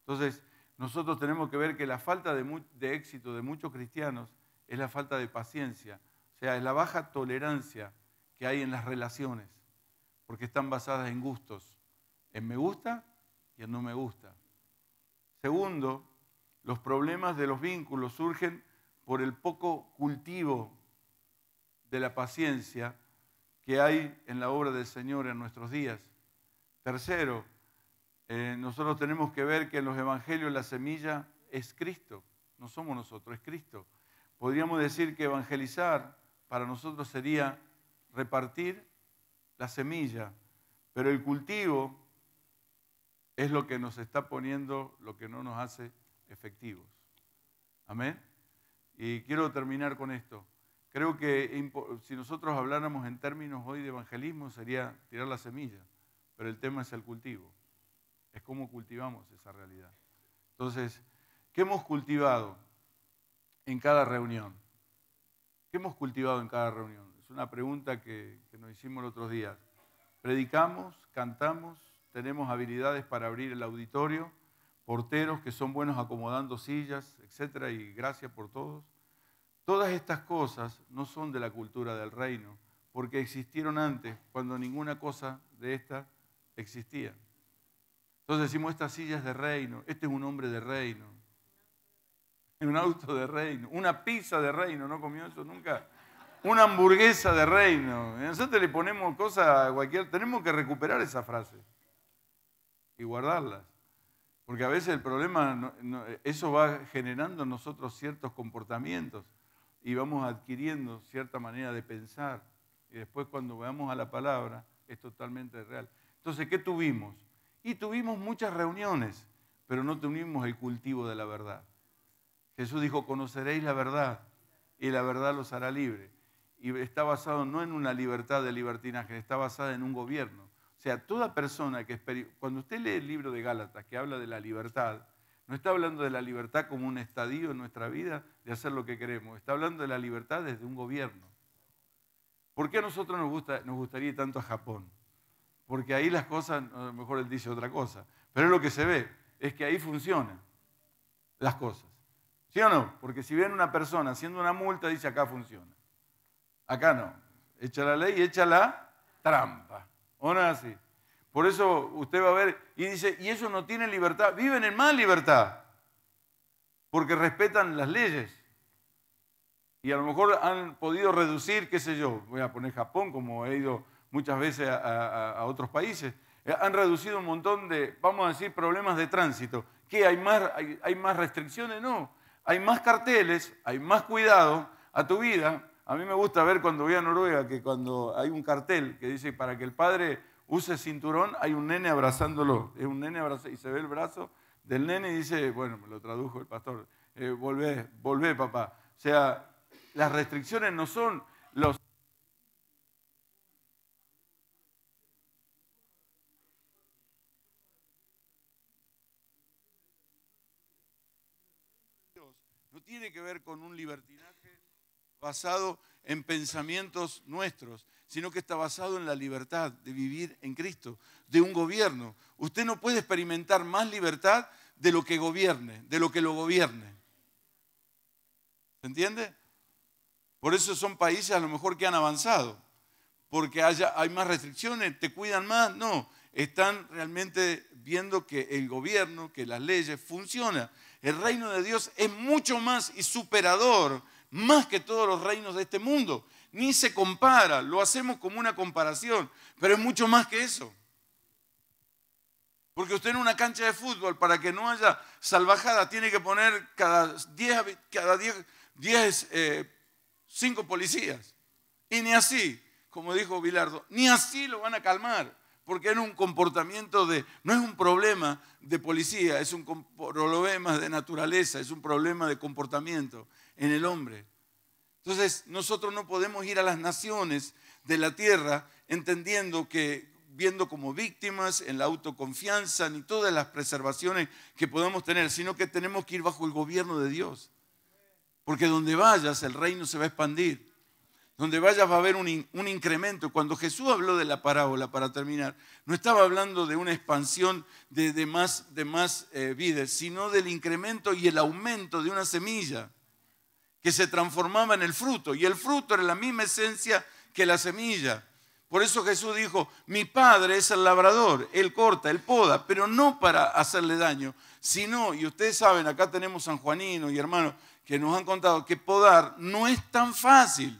Entonces, nosotros tenemos que ver que la falta de, de éxito de muchos cristianos es la falta de paciencia, o sea, es la baja tolerancia que hay en las relaciones, porque están basadas en gustos, en me gusta y en no me gusta. Segundo, los problemas de los vínculos surgen por el poco cultivo de la paciencia que hay en la obra del Señor en nuestros días. Tercero, eh, nosotros tenemos que ver que en los evangelios la semilla es Cristo, no somos nosotros, es Cristo. Podríamos decir que evangelizar para nosotros sería repartir la semilla, pero el cultivo es lo que nos está poniendo, lo que no nos hace efectivos. Amén. Y quiero terminar con esto. Creo que si nosotros habláramos en términos hoy de evangelismo sería tirar la semilla, pero el tema es el cultivo. Es cómo cultivamos esa realidad. Entonces, ¿qué hemos cultivado en cada reunión? ¿Qué hemos cultivado en cada reunión? Es una pregunta que, que nos hicimos los otros días. Predicamos, cantamos, tenemos habilidades para abrir el auditorio, porteros que son buenos acomodando sillas, etcétera, y gracias por todos. Todas estas cosas no son de la cultura del reino, porque existieron antes, cuando ninguna cosa de esta existía. Entonces decimos, estas sillas de reino, este es un hombre de reino, un auto de reino, una pizza de reino, no comió eso nunca, una hamburguesa de reino. Nosotros le ponemos cosas a cualquier, tenemos que recuperar esa frase y guardarlas. Porque a veces el problema, eso va generando en nosotros ciertos comportamientos y vamos adquiriendo cierta manera de pensar. Y después cuando veamos a la palabra es totalmente real. Entonces, ¿qué tuvimos? Y tuvimos muchas reuniones, pero no tuvimos el cultivo de la verdad. Jesús dijo, conoceréis la verdad y la verdad los hará libre. Y está basado no en una libertad de libertinaje, está basada en un gobierno o sea, toda persona que cuando usted lee el libro de Gálatas que habla de la libertad, no está hablando de la libertad como un estadio en nuestra vida de hacer lo que queremos, está hablando de la libertad desde un gobierno. ¿Por qué a nosotros nos, nos gustaría tanto a Japón? Porque ahí las cosas, a lo mejor él dice otra cosa, pero es lo que se ve, es que ahí funcionan las cosas. ¿Sí o no? Porque si viene una persona haciendo una multa, dice acá funciona. Acá no. Echa la ley y echa la trampa. ¿O no así? Por eso usted va a ver y dice, y ellos no tienen libertad, viven en más libertad, porque respetan las leyes. Y a lo mejor han podido reducir, qué sé yo, voy a poner Japón, como he ido muchas veces a, otros países, eh, han reducido un montón de, vamos a decir, problemas de tránsito. ¿Qué? ¿Hay más, hay, hay más restricciones? No. Hay más carteles, hay más cuidado a tu vida, a mí me gusta ver cuando voy a Noruega que cuando hay un cartel que dice para que el padre use cinturón, hay un nene abrazándolo. Es un nene abrazándolo y se ve el brazo del nene y dice, bueno, me lo tradujo el pastor, eh, volvé, volvé papá. O sea, las restricciones no son los... No tiene que ver con un libertinaje basado en pensamientos nuestros, sino que está basado en la libertad de vivir en Cristo, de un gobierno. Usted no puede experimentar más libertad de lo que gobierne, de lo que lo gobierne. ¿Se entiende? Por eso son países a lo mejor que han avanzado, porque hay más restricciones, te cuidan más, no, están realmente viendo que el gobierno, que las leyes funcionan. El reino de Dios es mucho más y superador más que todos los reinos de este mundo. Ni se compara, lo hacemos como una comparación, pero es mucho más que eso. Porque usted en una cancha de fútbol, para que no haya salvajada, tiene que poner cada 10, 5 eh, policías. Y ni así, como dijo Bilardo, ni así lo van a calmar, porque es un comportamiento de, no es un problema de policía, es un problema de naturaleza, es un problema de comportamiento en el hombre. Entonces, nosotros no podemos ir a las naciones de la tierra entendiendo que viendo como víctimas en la autoconfianza ni todas las preservaciones que podamos tener, sino que tenemos que ir bajo el gobierno de Dios. Porque donde vayas el reino se va a expandir. Donde vayas va a haber un, incremento. Cuando Jesús habló de la parábola, para terminar, no estaba hablando de una expansión de, más, eh, vidas, sino del incremento y el aumento de una semilla que se transformaba en el fruto. Y el fruto era la misma esencia que la semilla. Por eso Jesús dijo, mi padre es el labrador, él corta, él poda, pero no para hacerle daño, sino, y ustedes saben, acá tenemos San Juanino y hermanos que nos han contado que podar no es tan fácil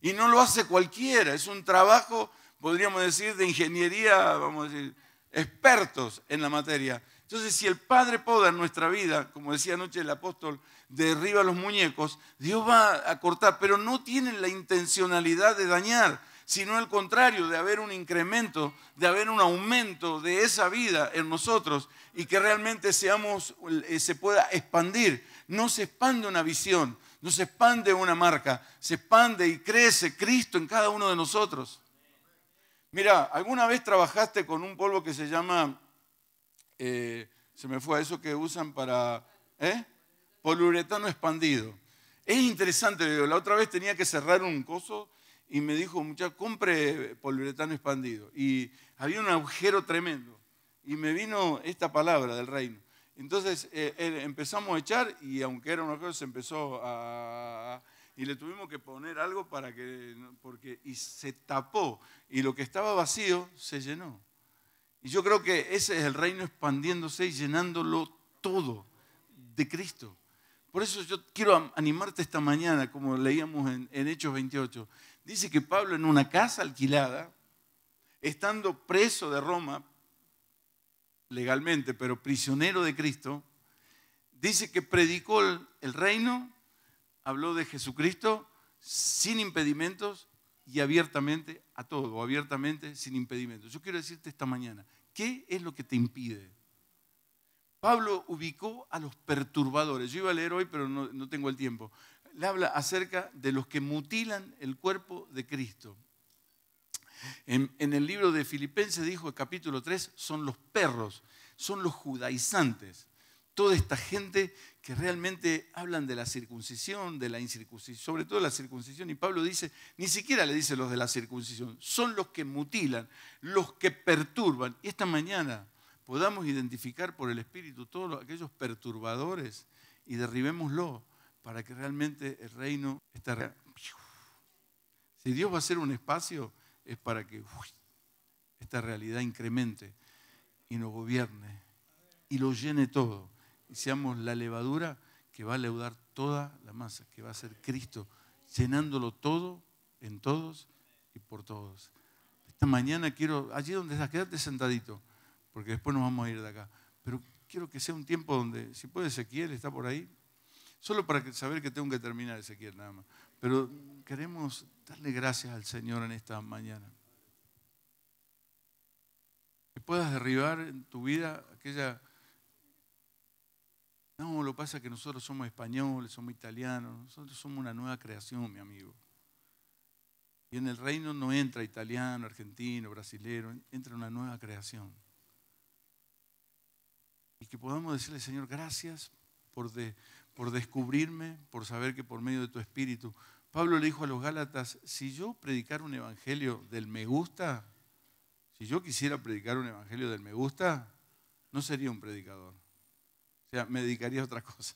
y no lo hace cualquiera, es un trabajo, podríamos decir, de ingeniería, vamos a decir, expertos en la materia. Entonces, si el Padre poda en nuestra vida, como decía anoche el apóstol, derriba los muñecos, Dios va a cortar, pero no tienen la intencionalidad de dañar, sino al contrario, de haber un incremento, de haber un aumento de esa vida en nosotros y que realmente seamos, eh, se pueda expandir. No se expande una visión, no se expande una marca, se expande y crece Cristo en cada uno de nosotros. Mira, ¿alguna vez trabajaste con un polvo que se llama, eh, se me fue a eso que usan para, ¿eh? poliuretano expandido. Es interesante, la otra vez tenía que cerrar un coso y me dijo, muchacho, compre poliuretano expandido. Y había un agujero tremendo. Y me vino esta palabra del reino. Entonces eh, empezamos a echar y aunque era un agujero se empezó a... Y le tuvimos que poner algo para que... Porque, y se tapó. Y lo que estaba vacío se llenó. Y yo creo que ese es el reino expandiéndose y llenándolo todo de Cristo. Por eso yo quiero animarte esta mañana, como leíamos en, Hechos 28. Dice que Pablo en una casa alquilada, estando preso de Roma, legalmente, pero prisionero de Cristo, dice que predicó el, el reino, habló de Jesucristo sin impedimentos y abiertamente a todo, abiertamente sin impedimentos. Yo quiero decirte esta mañana, ¿qué es lo que te impide? Pablo ubicó a los perturbadores. Yo iba a leer hoy, pero no, tengo el tiempo. Le habla acerca de los que mutilan el cuerpo de Cristo. En, el libro de Filipenses dijo, el capítulo 3, son los perros, son los judaizantes. Toda esta gente que realmente hablan de la circuncisión, de la incircuncisión, sobre todo la circuncisión, y Pablo dice, ni siquiera le dice los de la circuncisión, son los que mutilan, los que perturban. Y esta mañana podamos identificar por el Espíritu todos aquellos perturbadores y derribémoslo para que realmente el reino esté... Si Dios va a ser un espacio, es para que esta realidad incremente y nos gobierne y lo llene todo y seamos la levadura que va a leudar toda la masa, que va a ser Cristo, llenándolo todo en todos y por todos. Esta mañana quiero, allí donde estás, quédate sentadito porque después nos vamos a ir de acá. Pero quiero que sea un tiempo donde, si puede Ezequiel, está por ahí, solo para saber que tengo que terminar Ezequiel nada más. Pero queremos darle gracias al Señor en esta mañana. Que puedas derribar en tu vida aquella... No, lo pasa que nosotros somos españoles, somos italianos, nosotros somos una nueva creación, mi amigo. Y en el reino no entra italiano, argentino, brasilero, entra una nueva creación. Y que podamos decirle, Señor, gracias por, por descubrirme, por saber que por medio de tu espíritu. Pablo le dijo a los Gálatas, si yo predicar un evangelio del me gusta, si yo quisiera predicar un evangelio del me gusta, no sería un predicador. O sea, me dedicaría a otra cosa.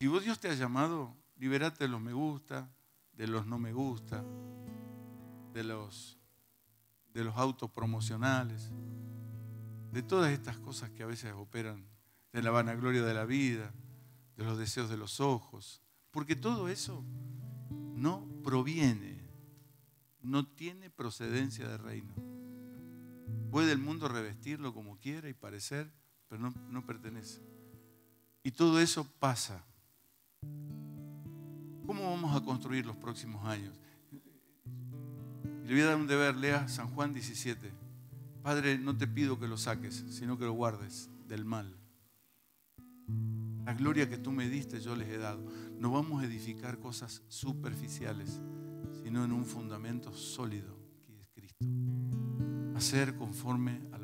Si vos Dios te ha llamado, liberate de los me gusta, de los no me gusta, de los, de los autos promocionales de todas estas cosas que a veces operan, de la vanagloria de la vida, de los deseos de los ojos, porque todo eso no proviene, no tiene procedencia de reino. Puede el mundo revestirlo como quiera y parecer, pero no, no pertenece. Y todo eso pasa. ¿Cómo vamos a construir los próximos años? Le voy a dar un deber, lea San Juan 17. Padre, no te pido que lo saques, sino que lo guardes del mal. La gloria que tú me diste yo les he dado. No vamos a edificar cosas superficiales, sino en un fundamento sólido, que es Cristo. Hacer conforme a